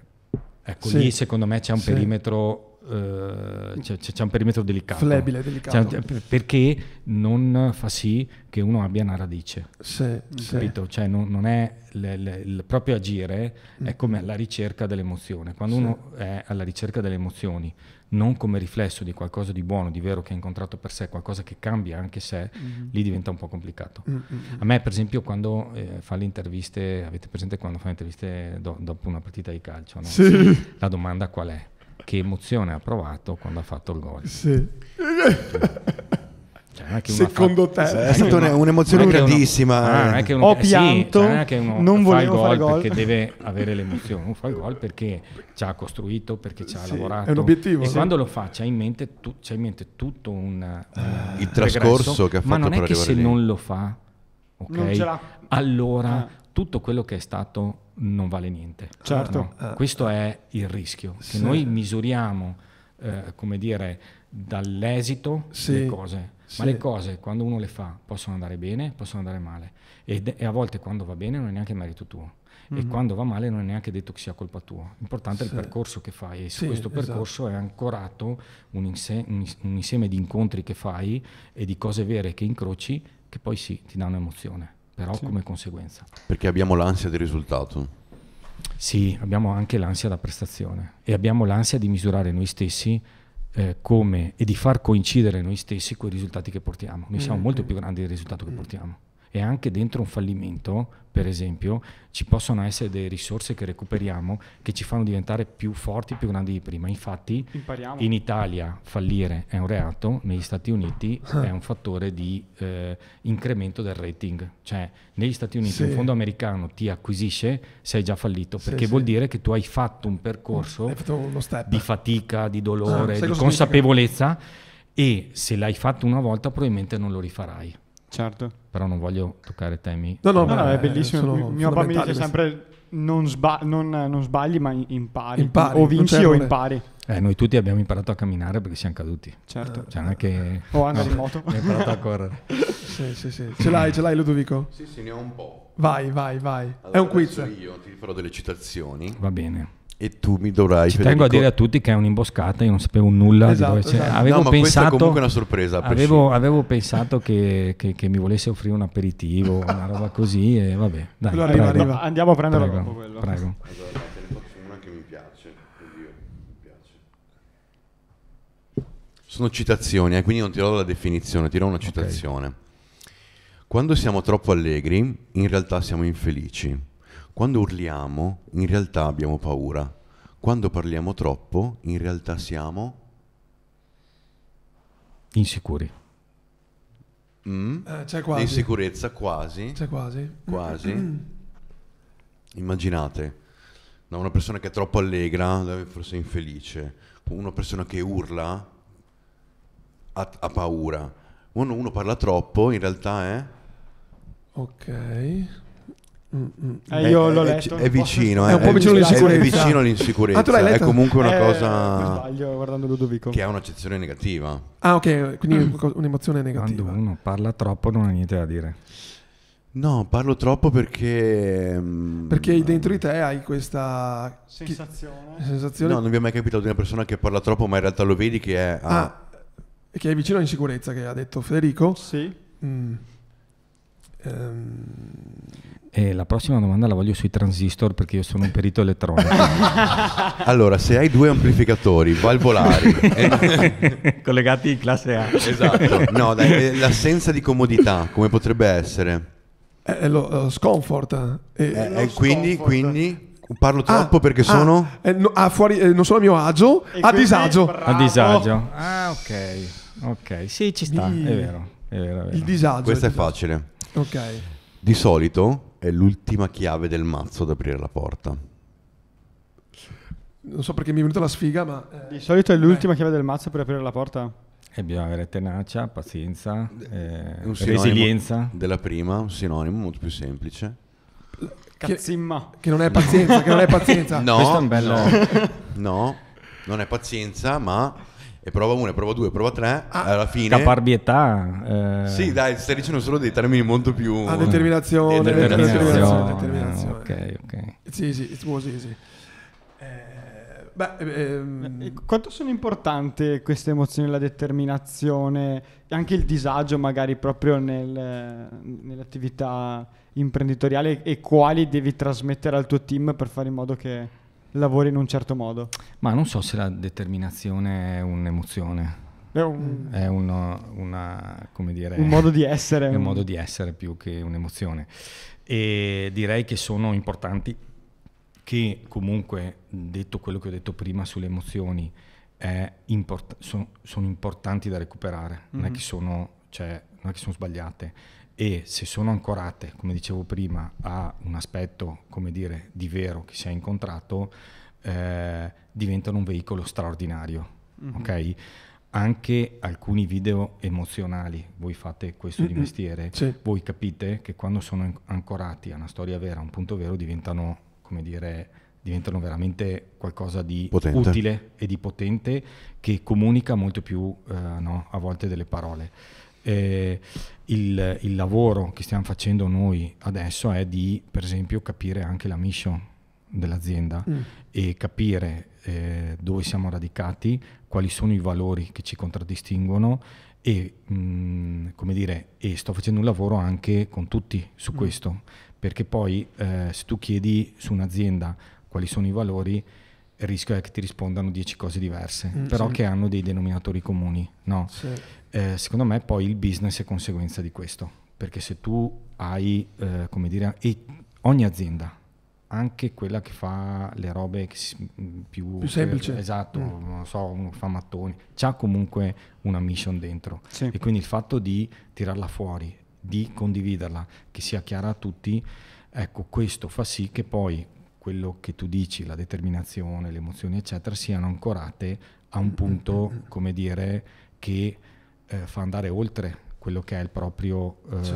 C: ecco sì. lì secondo me c'è un sì. perimetro eh, c'è, c'è, un perimetro delicato. Flebile, delicato. C'è, perché non fa sì che uno abbia una radice. Sì, capito? Sì. Cioè, non, non è le, le, il proprio agire mm. è come alla ricerca dell'emozione. Quando sì. uno è alla ricerca delle emozioni, non come riflesso di qualcosa di buono, di vero che ha incontrato per sé, qualcosa che cambia anche sé, mm-hmm. lì diventa un po' complicato. Mm, mm-hmm. A me, per esempio, quando eh, fa le interviste, avete presente quando fa le interviste do- dopo una partita di calcio, no? sì. la domanda qual è? Che emozione ha provato quando ha fatto il gol?
A: Sì. Cioè, cioè,
C: Secondo fa... te è stata una... un'emozione grandissima. Uno... Ah, eh. uno... Ho cioè, pianto, eh, sì, uno... non volevo fare gol, gol perché deve avere l'emozione. Uno fa il gol perché ci ha costruito, perché ci ha sì, lavorato. È un obiettivo. E sì. quando lo fa, c'è in mente, tu... c'è in mente tutto un, ah, un il trascorso che ha fatto. Ma non è che se non lo fa, okay, non allora ah. tutto quello che è stato non vale niente. Certo. No? Uh. Questo è il rischio che noi misuriamo, eh, come dire, dall'esito sì. le cose sì. Ma le cose, quando uno le fa, possono andare bene, possono andare male. E, e a volte quando va bene non è neanche merito tuo. Mm-hmm. E mhm. quando va male non è neanche detto che sia colpa tua. L'importante sì. è il percorso che fai. E su sì, questo esatto. percorso esatto. è ancorato un, inse- un, insieme di incontri che fai e di cose vere che incroci che poi sì, ti danno
B: emozione. Però come conseguenza. Perché abbiamo l'ansia del risultato. Sì, abbiamo
C: anche l'ansia da prestazione e abbiamo l'ansia di misurare noi stessi eh, come, e di far coincidere noi stessi con i risultati che portiamo. Noi siamo mm. molto più grandi del risultato che mm. portiamo e anche dentro un fallimento, per esempio, ci possono essere delle risorse che recuperiamo che ci fanno diventare più forti, più grandi di prima. Infatti Impariamo. in Italia fallire è un reato, negli Stati Uniti è un fattore di eh, incremento del rating. Cioè negli Stati Uniti sì. un fondo americano ti acquisisce se hai già fallito, perché sì, vuol sì. dire che tu hai fatto un percorso
A: fatto di
C: fatica, di dolore, ah, di consapevolezza significa? e se l'hai fatto una volta probabilmente non lo rifarai. Certo. Però non voglio toccare temi. No, no, no, no è bellissimo. Eh, Il mio papà mi dice sempre
D: non, sba- non, non, sbagli ma impari. impari o vinci o impari.
C: Eh, noi tutti abbiamo imparato a camminare perché siamo caduti.
A: Certo. Cioè, non è che... O andare no, in moto. Hai imparato a correre. <laughs> sì, sì, sì. Ce l'hai, ce l'hai Ludovico?
B: Sì, sì, ne ho un po'. Vai, vai, vai. Allora, è un quiz. Io ti farò delle citazioni. Va bene e tu mi dovrai... Ci Federico... tengo a dire
C: a tutti che è un'imboscata, io non sapevo nulla esatto, di dove esatto. Avevo no, pensato, comunque una sorpresa. Avevo, avevo, pensato che, che, che, mi volesse offrire un aperitivo, una roba così e vabbè. Dai, allora prego, arriva, andiamo a prendere prego, dopo quello. Prego.
B: Allora, che mi piace, oddio, mi piace. Sono citazioni, eh, quindi non tirerò la definizione, tirerò una citazione. Okay. Quando siamo troppo allegri, in realtà siamo infelici quando urliamo, in realtà abbiamo paura. Quando parliamo troppo, in realtà siamo insicuri. Mm? Eh, c'è quasi. Insicurezza quasi. C'è quasi. Quasi. <clears throat> Immaginate da una persona che è troppo allegra, forse infelice, una persona che urla ha, ha paura. Quando uno parla troppo, in realtà è... Ok. Mm, mm. Eh, io l'ho letto. È vicino, è, un eh. po' vicino all'insicurezza. È vicino all'insicurezza. Ah, È comunque una eh, cosa. sbaglio guardando Ludovico. Che ha un'accezione negativa.
A: Ah, ok, quindi un'emozione negativa.
B: Quando uno parla troppo non ha niente da dire. No, parlo troppo perché... Mm, perché
A: dentro di te hai questa... Sensazione. sensazione. No,
B: non mi è mai capitato di una persona che parla troppo, ma in realtà lo vedi che è... Ah,
A: ah che è vicino all'insicurezza, che ha detto Federico. Sì. Mm. Ehm,
C: e la prossima domanda la voglio sui transistor perché io sono un perito elettronico. <laughs>
B: allora, se hai due amplificatori valvolari <laughs> eh, collegati in classe A, esatto, no, dai, eh, l'assenza di comodità come potrebbe essere? Eh, eh lo, lo eh, sconforta. Eh, eh, lo quindi, sconforta. quindi parlo ah, troppo ah, perché
A: sono ah, no, ah, fuori, non sono a mio agio, e a disagio. Bravo. A disagio.
C: Ah, ok. Ok, sì,
A: ci sta, di... è, vero,
B: è, vero, è vero. Il disagio. Questo è, è facile. Ok. Di solito è l'ultima chiave del mazzo ad aprire la porta.
A: Non so perché mi è venuta la sfiga, ma... Eh, Di solito è l'ultima beh. chiave del mazzo per aprire la porta?
C: E eh, bisogna avere tenacia, pazienza, eh, eh resilienza.
B: Della prima, un sinonimo molto più semplice. Cazzimma.
A: Che, che non è pazienza, che non è pazienza. <laughs> No, no, <laughs>
B: no, non è pazienza, ma e prova una, prova due, prova tre, ah, alla fine... Caparbietà... Eh... Sì, dai, stai dicendo solo dei termini molto più... A ah, determinazione, eh, determinazione, determinazione, determinazione. Ok, ok.
A: Sì, sì, it's così, oh, sì.
D: Eh, beh, eh, ehm... Eh, quanto sono importanti queste emozioni, la determinazione, e anche il disagio magari proprio nel, nell'attività imprenditoriale e quali devi trasmettere al tuo team per fare in modo che lavori in un certo modo.
C: Ma non so se la determinazione è un'emozione. È, un, mm. è uno, una, dire, un modo di essere. È un modo di essere più che un'emozione. E direi che sono importanti che comunque, detto quello che ho detto prima sulle emozioni, import- sono, sono importanti da recuperare, mm-hmm. non, è mm-hmm. sono, cioè, non, è che sono, sbagliate e se sono ancorate, come dicevo prima, a un aspetto, come dire, di vero che si è incontrato, eh, diventano un veicolo straordinario, mm-hmm. ok? Anche alcuni video emozionali, voi fate questo mm-hmm. di mestiere, sì. voi capite che quando sono ancorati a una storia vera, a un punto vero, diventano, come dire, diventano veramente qualcosa di potente. utile e di potente che comunica molto più eh, no, a volte delle parole. Eh, il, il, lavoro che stiamo facendo noi adesso è di, per esempio, capire anche la mission dell'azienda mm. e capire eh, dove siamo radicati, quali sono i valori che ci contraddistinguono e, mh, mm, come dire, e sto facendo un lavoro anche con tutti su mm. questo, perché poi eh, se tu chiedi su un'azienda quali sono i valori, il rischio è che ti rispondano 10 cose diverse, mm, però sì. che hanno dei denominatori comuni. No? Sì eh, secondo me poi il business è conseguenza di questo, perché se tu hai, eh, come dire, ogni azienda, anche quella che fa le robe mm, più, più semplici, eh, esatto, mm. non so, uno fa mattoni, ha comunque una mission dentro sì. e quindi il fatto di tirarla fuori, di condividerla, che sia chiara a tutti, ecco, questo fa sì che poi quello che tu dici, la determinazione, le emozioni, eccetera, siano ancorate a un mm, mm, punto, come dire, che eh, fa andare oltre quello che è il proprio... Eh, sì.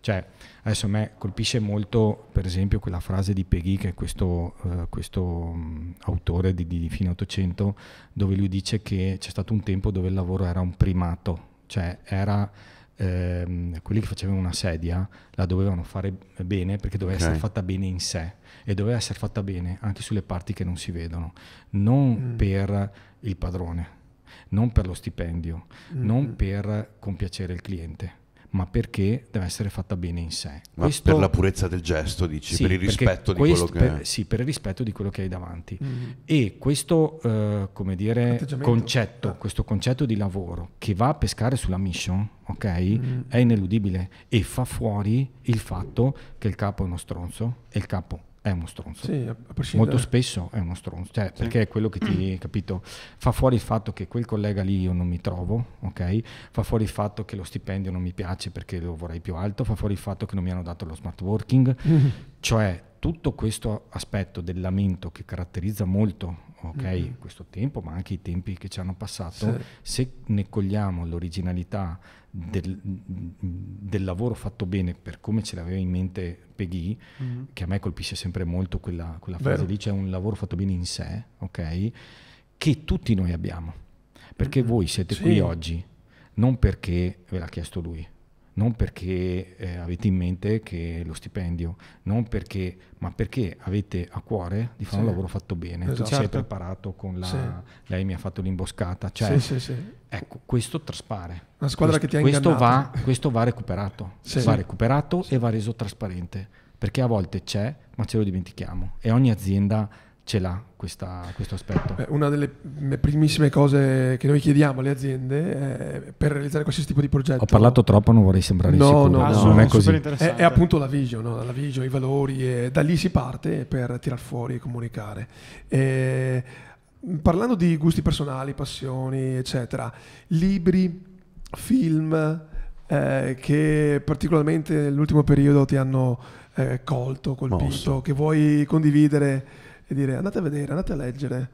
C: Cioè, adesso a me colpisce molto, per esempio, quella frase di Peggy, che è questo, eh, questo mm, autore di, di fine 800, dove lui dice che c'è stato un tempo dove il lavoro era un primato, cioè era... Ehm, quelli che facevano una sedia la dovevano fare bene perché doveva okay. essere fatta bene in sé e doveva essere fatta bene anche sulle parti che non si vedono, non mm. per il padrone, non per lo stipendio, mm-hmm. non per compiacere il cliente ma perché deve essere fatta bene in sé. Ma questo, per la purezza del gesto, dici, sì, per il rispetto di quello che... Per, sì, per il rispetto di quello che hai davanti. Mm-hmm. E questo, eh, come dire, concetto, ah. questo concetto di lavoro che va a pescare sulla mission, ok, mm-hmm. è ineludibile e fa fuori il fatto che il capo è uno stronzo e il capo è uno stronzo. Sì, Molto spesso è uno stronzo, cioè, sì. perché è quello che ti, <clears throat> capito, fa fuori il fatto che quel collega lì io non mi trovo, ok? Fa fuori il fatto che lo stipendio non mi piace perché lo vorrei più alto, fa fuori il fatto che non mi hanno dato lo smart working, <clears throat> cioè tutto questo aspetto del lamento che caratterizza molto okay, mm-hmm. questo tempo, ma anche i tempi che ci hanno passato, sì. se ne cogliamo l'originalità del, del, lavoro fatto bene per come ce l'aveva in mente Peggy, mm-hmm. che a me colpisce sempre molto quella, quella frase lì, cioè un lavoro fatto bene in sé, ok? Che tutti noi abbiamo. Perché mm-hmm. voi siete sì. qui oggi non perché ve l'ha chiesto lui, non perché eh, avete in mente che lo stipendio, non perché, ma perché avete a cuore di fare sì. un lavoro fatto bene, esatto. tu certo. sei preparato con la, sì. lei mi ha fatto l'imboscata, cioè, sì, ecco, questo traspare. Una squadra questo, che ti ha questo va, questo va recuperato, va recuperato e va reso trasparente, perché a volte c'è, ma ce lo dimentichiamo e ogni azienda ce l'ha questa, questo aspetto? Eh,
A: una delle primissime cose che noi chiediamo alle aziende per realizzare qualsiasi tipo di progetto. Ho parlato troppo, non vorrei sembrare no, sicuro. No, no, non è così. È, è, appunto la vision, no? la vision, i valori, e da lì si parte per tirar fuori e comunicare. E, parlando di gusti personali, passioni, eccetera, libri, film eh, che particolarmente nell'ultimo periodo ti hanno eh, colto, colpito, Mosso. che vuoi condividere e dire andate a vedere, andate a leggere?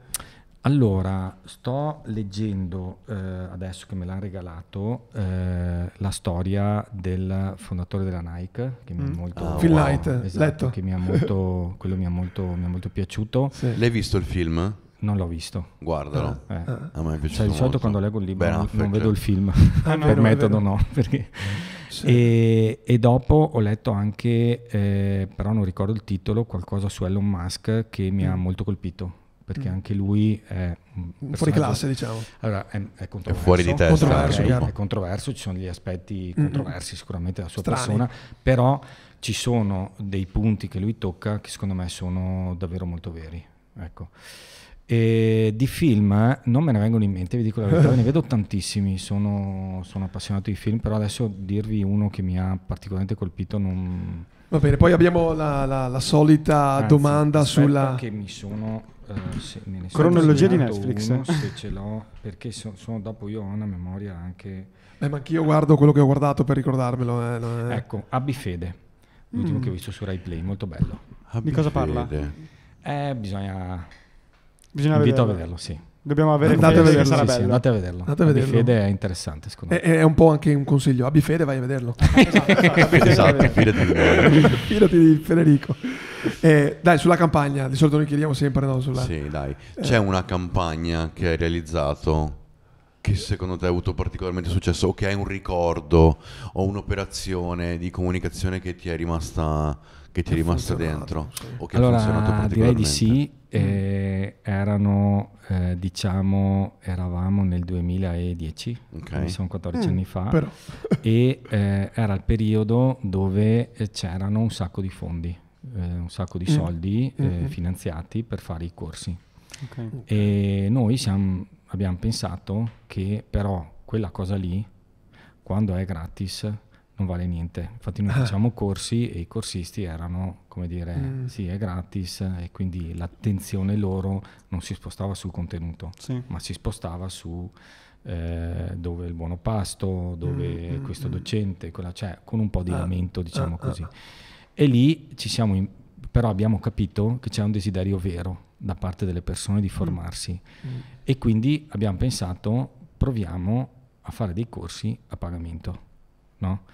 C: Allora, sto leggendo eh, adesso che me l'ha regalato eh, la storia del fondatore della Nike, che mi ha mm. molto... Oh, wow. esatto, molto, molto, molto piaciuto. Sì. L'hai
B: visto il film? Non l'ho visto.
C: Guardalo. Eh. eh. A me è piaciuto. Cioè, di solito quando leggo il libro non, non, vedo il film, <laughs> ah, no, <laughs> per metodo no. <laughs> Perché... Sì. E, e, dopo ho letto anche, eh, però non ricordo il titolo, qualcosa su Elon Musk che mi mm. ha molto colpito perché mm. anche lui è fuori classe diciamo allora è, è controverso
B: è fuori di testa controverso, okay. è
C: controverso ci sono degli aspetti controversi mm. sicuramente della sua Strani. persona però ci sono dei punti che lui tocca che secondo me sono davvero molto veri ecco e di film eh, non me ne vengono in mente, vi dico la verità, ne vedo tantissimi, sono, sono, appassionato di film, però adesso dirvi uno che mi ha particolarmente colpito non...
A: Va bene, poi abbiamo la, la, la solita Anzi, domanda sulla... che mi
C: sono... Eh, se me ne Cronologia di Netflix. Uno, se ce l'ho, perché so, sono dopo io ho una memoria
A: anche... Eh, ma anch'io guardo quello che ho guardato per ricordarmelo. Eh, no, eh. Ecco,
C: Abbi Fede, l'ultimo mm. che ho visto su Rai Play, molto bello. Abbi di cosa Fede. parla? Eh, bisogna
A: Bisogna Invito vederlo. a vederlo, sì. Dobbiamo avere andate a vederlo, sì, sì, andate a vederlo. Andate a vederlo. Fede è interessante, secondo me. È, è, un po' anche un consiglio. Abbi fede, vai a vederlo. <laughs> esatto, esatto, esatto fidati di <laughs> fidati di Federico. Eh, dai, sulla campagna, di solito noi chiediamo sempre, no, sulla... Sì, dai. Eh. C'è eh.
B: una campagna che hai realizzato che secondo te ha avuto particolarmente successo o che hai un ricordo o un'operazione di comunicazione che ti è rimasta che ti è rimasto dentro? Sì. O che allora, direi di sì.
C: Eh, erano, eh, diciamo, eravamo nel 2010, okay. sono 14 mm, eh, anni fa, però. <laughs> e eh, era il periodo dove eh, c'erano un sacco di fondi, eh, un sacco di mm. soldi mm. Mm-hmm. finanziati per fare i corsi. Okay. E noi siamo, abbiamo pensato che però quella cosa lì, quando è gratis, non vale niente. Infatti noi ah. facciamo corsi e i corsisti erano, come dire, mm. sì, è gratis e quindi l'attenzione loro non si spostava sul contenuto, sì. ma si spostava su eh, dove il buono pasto, dove mm, mm questo mm, docente, quella, cioè con un po' di ah, lamento, diciamo uh, così. Uh. E lì ci siamo, in, però abbiamo capito che c'è un desiderio vero da parte delle persone di mm. formarsi mm. e quindi abbiamo pensato proviamo a fare dei corsi a pagamento no?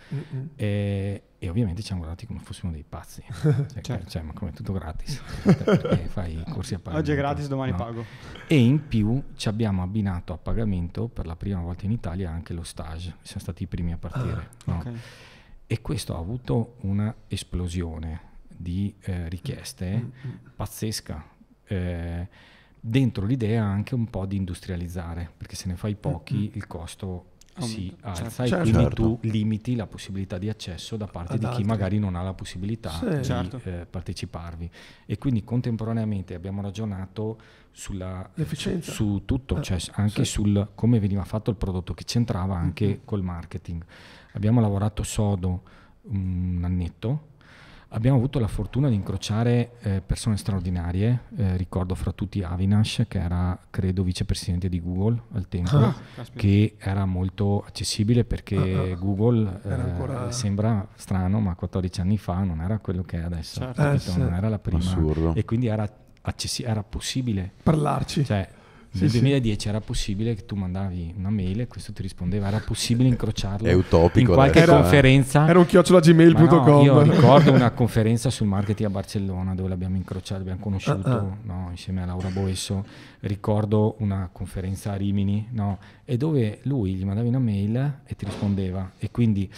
C: E, e, ovviamente ci siamo guardati come fossimo dei pazzi, <laughs> cioè, certo. cioè, ma come tutto gratis, <laughs> fai i corsi a pagamento. Oggi è
D: gratis, domani no? pago.
C: E in più ci abbiamo abbinato a pagamento per la prima volta in Italia anche lo stage, siamo stati i primi a partire. Ah, no? okay. E questo ha avuto un'esplosione di eh, richieste mm-hmm. pazzesca. Eh, dentro l'idea anche un po' di industrializzare, perché se ne fai pochi mm-hmm. il costo si certo. alza certo. e quindi certo. tu limiti la possibilità di accesso da parte Ad di chi magari non ha la possibilità sì, di certo. eh, parteciparvi. E quindi contemporaneamente abbiamo ragionato sulla, su, su, tutto, eh, cioè anche sì. sul come veniva fatto il prodotto, che c'entrava anche mm col marketing. Abbiamo lavorato sodo un annetto Abbiamo avuto la fortuna di incrociare eh, persone straordinarie, eh, ricordo fra tutti Avinash che era credo vicepresidente di Google al tempo, ah, che era molto accessibile perché ah, ah. Google eh, sembra strano ma 14 anni fa non era quello che è adesso, certo. Eh, non era la prima Assurdo. e quindi era, accessi- era possibile parlarci. Cioè, nel sì, 2010 sì. era possibile che tu mandavi una mail e questo ti rispondeva, era possibile incrociarlo <laughs> È utopico in qualche adesso, eh. conferenza.
A: Eh. Era un chiocciola gmail.com. No, io
C: ricordo una <laughs> conferenza sul marketing a Barcellona dove l'abbiamo incrociato, l'abbiamo ah, conosciuto uh, uh. No, insieme a Laura Boesso. Ricordo una conferenza a Rimini no, e dove lui gli mandavi una mail e ti rispondeva. E quindi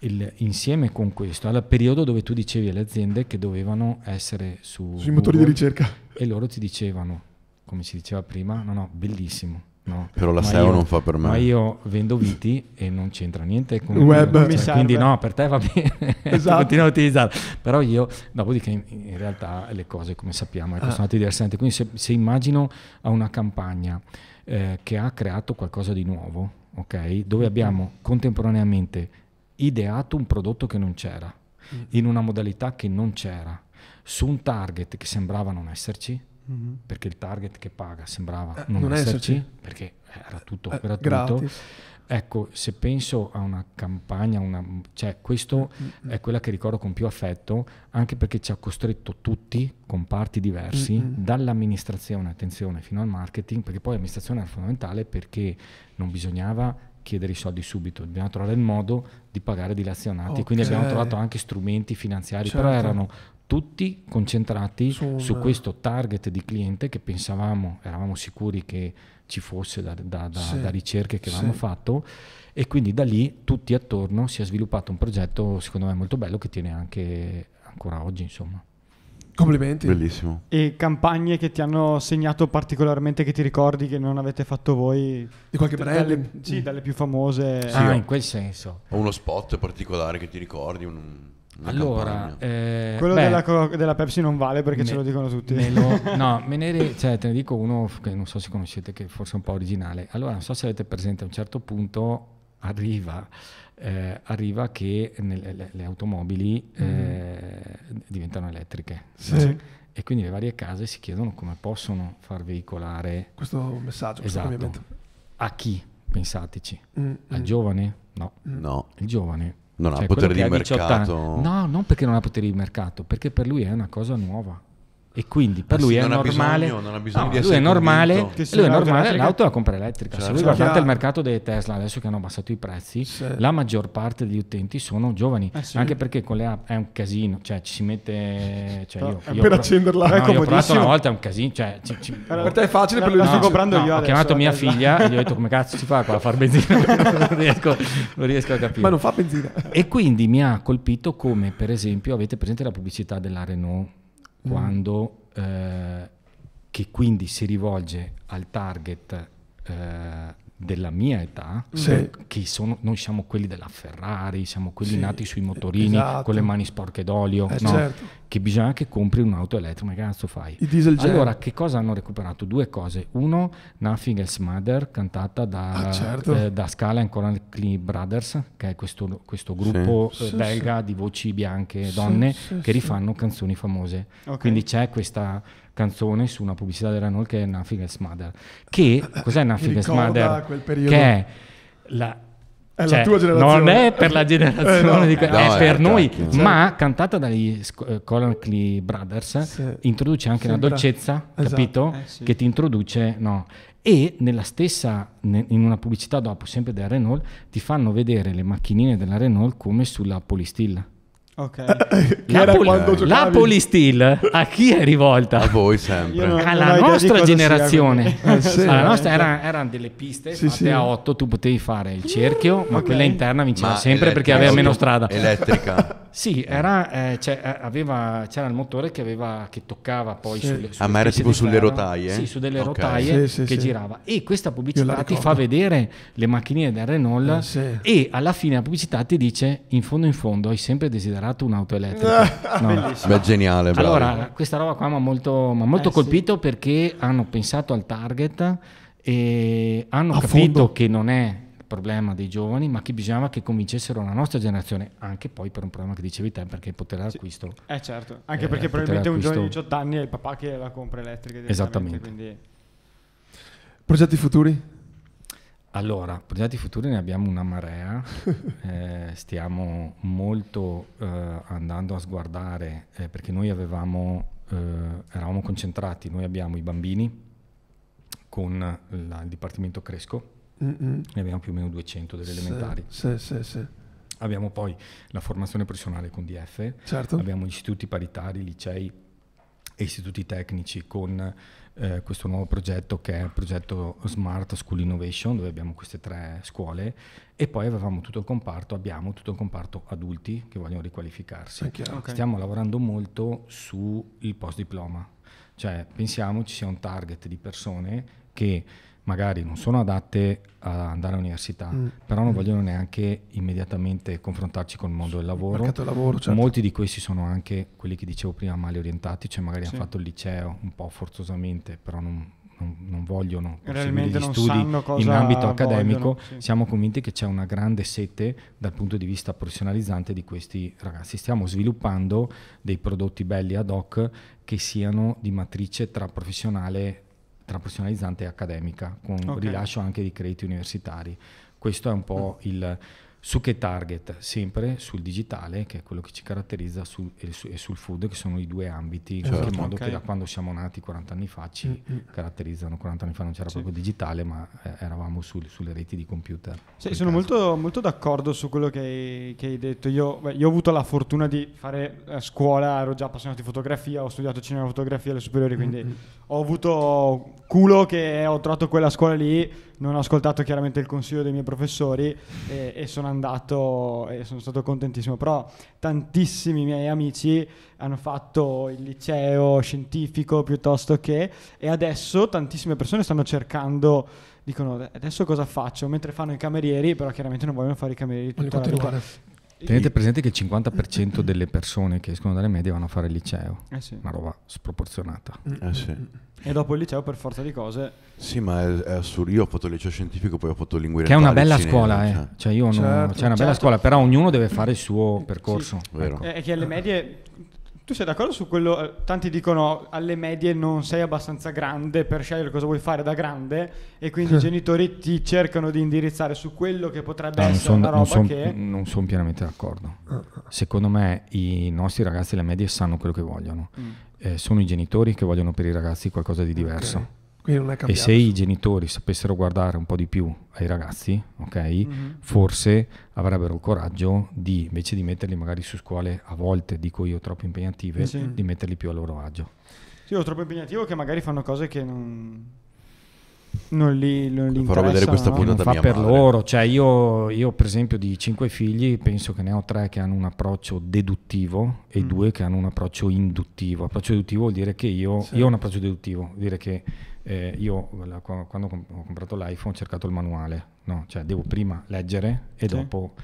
C: il, insieme con questo al periodo dove tu dicevi alle aziende che dovevano essere su sui Google, motori di ricerca e loro ti dicevano come si diceva prima, no, no, bellissimo. No. Però la SEO non fa per me. Ma io vendo viti e non c'entra niente con il web. Cioè, quindi no, per te va bene, <laughs> esatto. continua a utilizzarlo. Però io, dopodiché in, realtà le cose come sappiamo ecco, ah. sono andate diversamente. Quindi se, se, immagino a una campagna eh, che ha creato qualcosa di nuovo, okay, dove mm-hmm. abbiamo contemporaneamente ideato un prodotto che non c'era, mm. in una modalità che non c'era, su un target che sembrava non esserci, Mm-hmm. Perché il target che paga sembrava eh, non, non esserci, esserci, perché era tutto eh, gratuito. Gratis. Ecco, se penso a una campagna, una, cioè questo mm-hmm. è quella che ricordo con più affetto, anche perché ci ha costretto tutti, con parti diversi, mm-hmm. dall'amministrazione, attenzione, fino al marketing, perché poi l'amministrazione era fondamentale perché non bisognava chiedere i soldi subito, dobbiamo trovare il modo di pagare dilazionati, okay. quindi abbiamo trovato anche strumenti finanziari, certo. però erano tutti concentrati Sono... su, questo target di cliente che pensavamo, eravamo sicuri che ci fosse da, da, da, sì. da ricerche che avevamo sì. fatto e quindi da lì tutti attorno si è sviluppato un progetto secondo me molto bello che tiene anche ancora oggi insomma.
D: Complimenti. Bellissimo. E campagne che ti hanno segnato particolarmente, che ti ricordi che non avete fatto voi? Di qualche brand? Sì, dalle più famose. Ah, sì, ah, in quel senso.
B: O uno spot particolare che ti ricordi? Un allora,
D: eh, quello beh, della, della, Pepsi non vale perché me, ce lo dicono tutti. Me lo, <laughs> no, me ne, re, cioè,
C: te ne dico uno che non so se conoscete, che forse è un po' originale. Allora, non so se avete presente, a un certo punto arriva, eh, arriva che nel, le, le, automobili eh, mm-hmm. eh, diventano elettriche. Sì. Cioè, e quindi le varie case si chiedono come possono far veicolare questo messaggio, questo esatto. A chi? Pensateci. Mm-hmm. Al mm. giovane? No. no. Il giovane non cioè, ha potere di mercato. Anni, no, non perché non ha potere di mercato, perché per lui è una cosa nuova. E quindi per lui, è normale, bisogno, no, lui è normale, cioè certo. lui è normale l'auto la compra elettrica. Certo. Se voi guardate certo. il mercato delle Tesla, adesso che hanno abbassato i prezzi, sì. la maggior parte degli utenti sono giovani, eh sì. anche perché con le app è un casino, cioè ci si mette... Cioè, io, io, per accenderla no, è comodissimo. una volta è un casino, cioè, ci, ci, per boh. te
D: è facile, per lui no, sto comprando io Ho chiamato eh, mia figlia e gli ho detto
C: come cazzo si fa qua a far benzina, <laughs> non, riesco, non riesco a capire. Ma non fa benzina. E quindi mi ha colpito come per esempio avete presente la pubblicità della Renault mm. quando, eh, che quindi si rivolge al target eh, della mia età, sì. che sono, noi siamo quelli della Ferrari, siamo quelli sì, nati sui eh, motorini esatto. con le esatto. mani sporche d'olio. Eh, no? certo che bisogna che compri un'auto elettrica, ma che cazzo fai? I diesel jet. Allora, che cosa hanno recuperato? Due cose. Uno, Nothing Else Mother, cantata da, ah, certo. eh, da Scala and Connelly Brothers, che è questo, questo gruppo eh, sì. Eh, belga sì, di voci bianche, donne, sì, che rifanno canzoni famose. Okay. Quindi c'è questa canzone su una pubblicità della Renault che è Nothing Else Mother. Che, cos'è Nothing Else Mother? Che è la,
A: è la cioè, tua generazione. Non è per la generazione, <laughs> eh, no. di que- no, è per eh, noi, certo. ma
C: cantata dagli sc- eh, Colankley Brothers sì. introduce anche Sembra. una dolcezza, esatto. capito? Eh, sì. Che ti introduce, no. E nella stessa, in una pubblicità dopo, sempre della Renault, ti fanno vedere le macchinine della Renault come sulla polistilla. Ok.
D: Eh,
C: eh, Napoli, Napoli
B: Steel a chi è rivolta? A voi sempre. Non, alla non nostra generazione. Eh, sì, alla eh, nostra, eh. erano
C: delle piste sì, fatte sì. a 8, tu potevi fare il cerchio, ma okay. quella interna vinceva ma sempre perché aveva meno strada. Elettrica. <laughs> sì, era, eh, cioè, aveva, c'era il motore che, aveva, che toccava poi sulle, sulle ah, ma era tipo sulle terra, rotaie? Sì, su delle okay. rotaie che girava. E questa pubblicità ti fa vedere le macchine del Renault e alla fine la pubblicità ti dice in fondo in fondo hai sempre desiderato sparato un'auto elettrica.
A: <laughs> No. Beh,
B: geniale. Bravo. Allora,
C: questa roba qua mi ha molto, m'ha molto eh, colpito sì. perché hanno pensato al target e hanno A capito fondo. che non è il problema dei giovani, ma che bisognava che convincessero la nostra generazione, anche poi per un problema che dicevi te, perché potere acquisto. Sì. Eh certo, anche eh, perché probabilmente un giovane di
D: 18 anni è il papà che la compra elettrica. Esattamente. Quindi...
A: Progetti futuri?
C: Allora, progetti futuri ne abbiamo una marea, <laughs> eh, stiamo molto eh, andando a sguardare eh, perché noi avevamo, eh, eravamo concentrati, noi abbiamo i bambini con la, il Dipartimento Cresco, Mm-mm. ne abbiamo più o meno 200 delle sì, elementari. Sì, sì, sì. Abbiamo poi la formazione professionale con DF, certo. abbiamo istituti paritari, licei e istituti tecnici con eh, questo nuovo progetto che è il progetto Smart School Innovation dove abbiamo queste tre scuole e poi avevamo tutto il comparto, abbiamo tutto il comparto adulti che vogliono riqualificarsi. Okay, Stiamo lavorando molto sul post diploma, cioè pensiamo ci sia un target di persone che magari non sono adatte ad andare all'università, mm. però non mm. vogliono neanche immediatamente confrontarci con il mondo del lavoro. del lavoro certo. Molti di questi sono anche quelli che dicevo prima male orientati, cioè magari sì. hanno fatto il liceo un po' forzosamente, però non, non, non vogliono proseguire gli studi in ambito accademico. Vogliono, sì. Siamo convinti che c'è una grande sete dal punto di vista professionalizzante di questi ragazzi. Stiamo sviluppando dei prodotti belli ad hoc che siano di matrice tra professionale tra professionalizzante e accademica, con okay. rilascio anche di crediti universitari. Questo è un po' mm. il su che target? Sempre sul digitale, che è quello che ci caratterizza, sul, e, su, e, sul food, che sono i due ambiti, in certo. qualche esatto. modo okay. che da quando siamo nati 40 anni fa ci mm-hmm. caratterizzano. 40 anni fa non c'era sì. proprio digitale, ma eh, eravamo sul, sulle reti di computer.
D: Sì, sono molto, molto, d'accordo su quello che hai, che hai detto. Io, beh, io, ho avuto la fortuna di fare eh, scuola, ero già appassionato di fotografia, ho studiato cinema e fotografia alle superiori, mm, quindi mm-hmm ho avuto culo che ho trovato quella scuola lì, non ho ascoltato chiaramente il consiglio dei miei professori e, e sono andato e sono stato contentissimo. Però tantissimi miei amici hanno fatto il liceo scientifico piuttosto che e adesso tantissime persone stanno cercando dicono adesso cosa faccio mentre fanno i camerieri però chiaramente non vogliono fare i camerieri tutta la vita
C: Tenete presente che il 50% delle persone che
B: escono dalle medie vanno a fare il
C: liceo, eh sì. una roba sproporzionata. Eh
B: sì.
D: E dopo il liceo, per forza di cose.
B: Sì, ma è, è assurdo. Io ho fatto il liceo scientifico, poi ho fatto lingue Che è una bella cinema, scuola, cioè. eh. Cioè, io cioè, certo, non, c'è una certo. bella scuola,
C: però certo. ognuno deve fare il suo percorso. Sì. Ecco.
D: E che alle eh. medie tu sei d'accordo su quello? Eh, tanti dicono alle medie non sei abbastanza grande per scegliere cosa vuoi fare da grande e quindi i <laughs> genitori ti cercano di indirizzare su quello che potrebbe ah, no, essere son, una roba non son, che...
C: Non sono pienamente d'accordo. Ah, ah. Secondo me i nostri ragazzi alle medie sanno quello che vogliono. Mm. Eh, sono i genitori che vogliono per i ragazzi qualcosa di diverso. Okay e se i genitori sapessero guardare un po' di più ai ragazzi, ok? mm-hmm. forse avrebbero il coraggio di, invece di metterli magari su scuole a volte, dico io, troppo impegnative, sì. di metterli più a loro agio.
D: Sì, o troppo impegnativo che magari fanno cose che non... Non li, non li Farò vedere questa no?
C: puntata fa per madre. loro, cioè io, io, per esempio di cinque figli penso che ne ho tre che hanno un approccio deduttivo e mm. due che hanno un approccio induttivo. Approccio deduttivo vuol dire che io, sì. io ho un approccio deduttivo, vuol dire che eh, io quando ho comprato l'iPhone ho cercato il manuale, no? cioè devo prima leggere e sì. dopo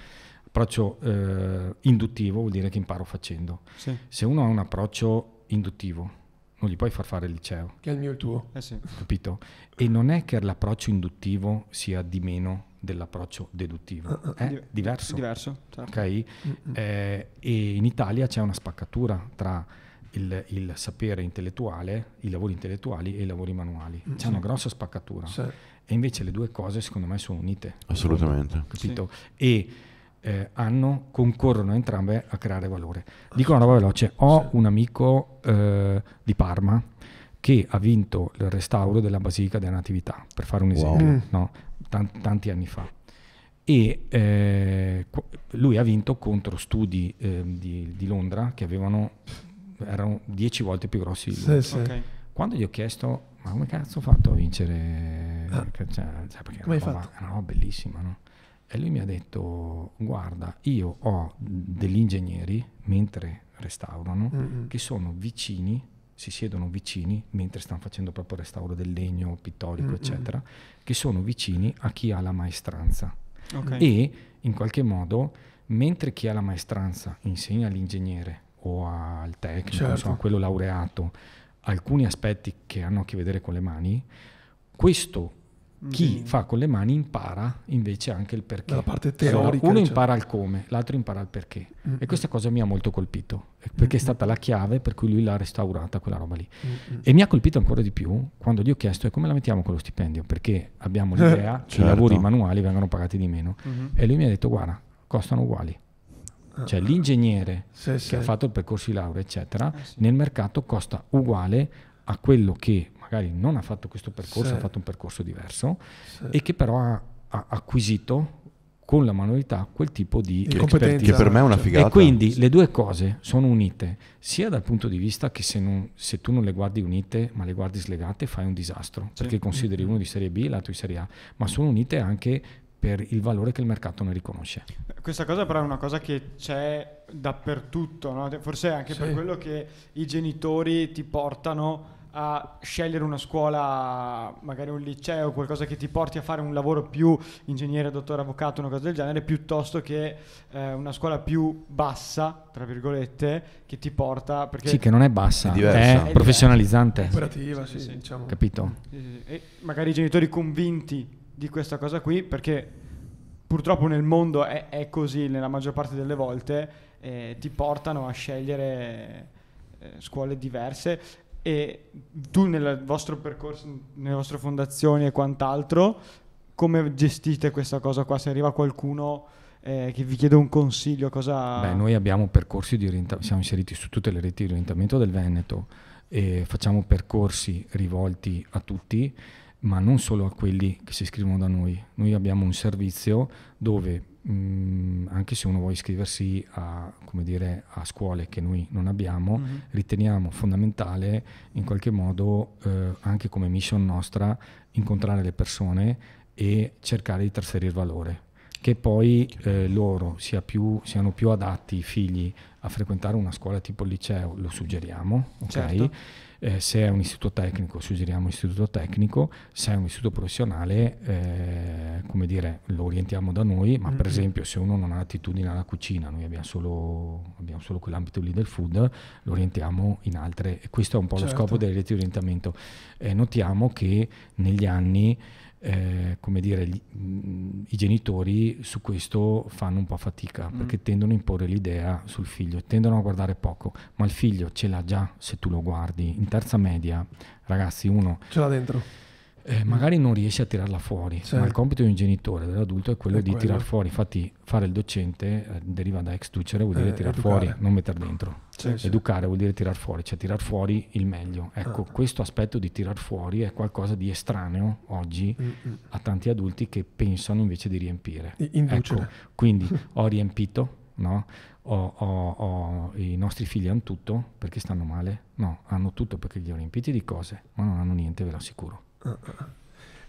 C: approccio eh, induttivo vuol dire che imparo facendo. Sì. Se uno ha un approccio induttivo, non gli puoi far fare il liceo.
A: Che è il mio e il tuo. Eh sì.
C: Capito? E non è che l'approccio induttivo sia di meno dell'approccio deduttivo, è ah, ah, ah. eh? Diver- diverso. Diverso, certo. okay? Mm, mm. eh, e in Italia c'è una spaccatura tra il, il, sapere intellettuale, i lavori intellettuali e i lavori manuali. Mm, C'è una grossa spaccatura. Sì. E invece le due cose secondo me sono unite.
B: Assolutamente.
C: Capito? Sì. E eh, hanno, concorrono entrambe a creare valore. Dico una roba veloce, ho un amico eh, di Parma che ha vinto il restauro della Basilica della Natività, per fare un esempio, wow. Mm. no? Tant- tanti anni fa e eh, lui ha vinto contro studi eh, di, di, Londra che avevano erano dieci volte più grossi. Sì, sì. Okay. Quando gli ho chiesto, ma come cazzo ho fatto a vincere? Ah. Cioè, cioè, perché come hai fatto? È una roba bellissima, no? E lui mi ha detto, guarda, io ho degli ingegneri, mentre restaurano, mm-hmm. che sono vicini, si siedono vicini, mentre stanno facendo proprio il restauro del legno, pittorico, mm-hmm. eccetera, che sono vicini a chi ha la maestranza. Okay. E in qualche modo, mentre chi ha la maestranza insegna all'ingegnere o al tecnico, certo. insomma, quello laureato, alcuni aspetti che hanno a che vedere con le mani, questo mm, chi mm. fa con le mani impara invece anche il perché. La parte teorica. uno cioè. impara il come, l'altro impara il perché. Mm-hmm. E questa mm. cosa mi ha molto colpito, perché mm-hmm. è mm, stata la chiave per cui lui l'ha restaurata quella roba lì. Mm-hmm. E mi ha colpito ancora di più quando gli ho chiesto come la mettiamo con lo stipendio, perché abbiamo eh, l'idea eh, che i certo. lavori manuali vengano pagati di meno. Mm-hmm. E lui mi ha detto guarda, costano uguali. Ah. cioè l'ingegnere sì, che sì. ha fatto il percorso di laurea, eccetera, eh sì. nel mercato costa uguale a quello che magari non ha fatto questo percorso, ha fatto un percorso diverso e che però ha, ha, acquisito con la manualità quel tipo di competenza che per me è una figata. E quindi le due cose sono unite, sia dal punto di vista che se, non, se tu non le guardi unite ma le guardi slegate fai un disastro, perché consideri mm. uno di serie B e l'altro di serie A, ma sono unite anche per il valore che il mercato ne riconosce.
D: Questa cosa però è una cosa che c'è dappertutto, no? forse anche sì. per quello che i genitori ti portano a scegliere una scuola, magari un liceo, qualcosa che ti porti a fare un lavoro più ingegnere, dottore, avvocato, una cosa del genere, piuttosto che eh, una scuola più bassa, tra virgolette, che ti porta... Perché sì, che non è bassa, è, è, è professionalizzante. Operativa, sì, sì, sì, diciamo. Capito? E magari i genitori convinti di questa cosa qui perché purtroppo nel mondo è, è così nella maggior parte delle volte, eh, ti portano a scegliere eh, scuole diverse e tu nel vostro percorso, nelle vostre fondazioni e quant'altro, come gestite questa cosa qua? Se arriva qualcuno... Eh, che vi chiede un consiglio, cosa... Beh,
C: noi abbiamo percorsi di orientamento, siamo inseriti su tutte le reti di orientamento del Veneto e facciamo percorsi rivolti a tutti ma non solo a quelli che si iscrivono da noi. Noi abbiamo un servizio dove mh, mm, anche se uno vuole iscriversi a, dire, a, scuole che noi non abbiamo, mm-hmm. riteniamo fondamentale in qualche modo eh, anche come mission nostra incontrare le persone e cercare di trasferire valore che poi eh, loro sia più, siano più adatti i figli a frequentare una scuola tipo il liceo, lo suggeriamo, ok? certo eh, se è un istituto tecnico suggeriamo un istituto tecnico, se è un istituto professionale, eh, come dire, lo orientiamo da noi, ma mm-hmm. per mhm. esempio se uno non ha attitudine alla cucina, noi abbiamo solo, abbiamo solo quell'ambito lì del food, lo orientiamo in altre, e questo è un po' certo. lo scopo delle reti di orientamento eh, notiamo che negli anni eh, come dire, gli, mh, mm, i genitori su questo fanno un po' fatica mm. perché tendono a imporre l'idea sul figlio, tendono a guardare poco, ma il figlio ce l'ha già se tu lo guardi in terza media, ragazzi, uno ce l'ha dentro eh, mm. magari non riesce a tirarla fuori, certo. ma il certo. compito di un genitore, dell'adulto, è quello è di quello. tirar fuori. Infatti fare il docente eh, deriva da ex tucere, vuol dire eh, tirar educare. fuori, non mettere dentro. Sì, sì. Educare vuol dire tirar fuori, cioè tirar fuori il meglio. Ecco, ah. questo aspetto di tirar fuori è qualcosa di estraneo oggi Mm-mm. a tanti adulti che pensano invece di riempire. Inducere. Ecco, quindi <laughs> ho riempito, no? Ho, ho, ho, i nostri figli hanno tutto perché stanno male? No, hanno tutto perché li ho riempiti di cose, ma non hanno niente, ve lo assicuro.
A: Ah, ah, ah.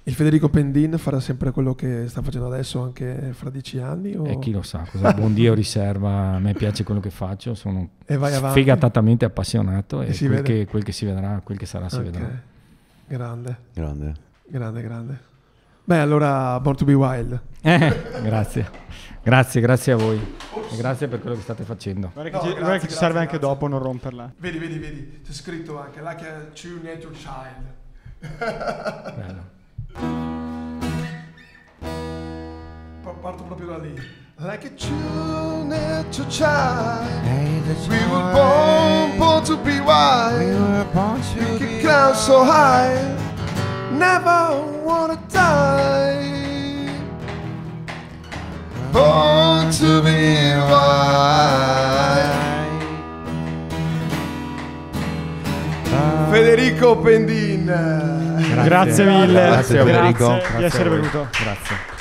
A: Il Federico Pendin farà sempre quello che sta facendo adesso anche fra dieci anni? O... E chi lo sa, cosa buon Dio
C: riserva, a me piace quello che faccio, sono sfegatatamente appassionato e, e quel, che, quel, che, si vedrà, quel che sarà si okay. vedrà. Grande. Grande.
A: Grande, grande. Beh, allora Born to be Wild. Eh,
C: grazie. grazie, grazie a voi. E grazie per quello che state facendo. Guarda che, no, ci, grazie, guarda che grazie, ci
D: serve grazie. anche dopo non romperla.
A: Vedi, vedi, vedi, c'è scritto anche Like a True Nature Child. Claro. Parto proprio da lì. Like a tune to child.
B: We were born,
A: born to be wild. We were born to we be climb so high. Never wanna die. Born to be wild. Federico Pendin. Grazie, grazie mille. Grazie, grazie, grazie, di essere venuto.
C: Grazie.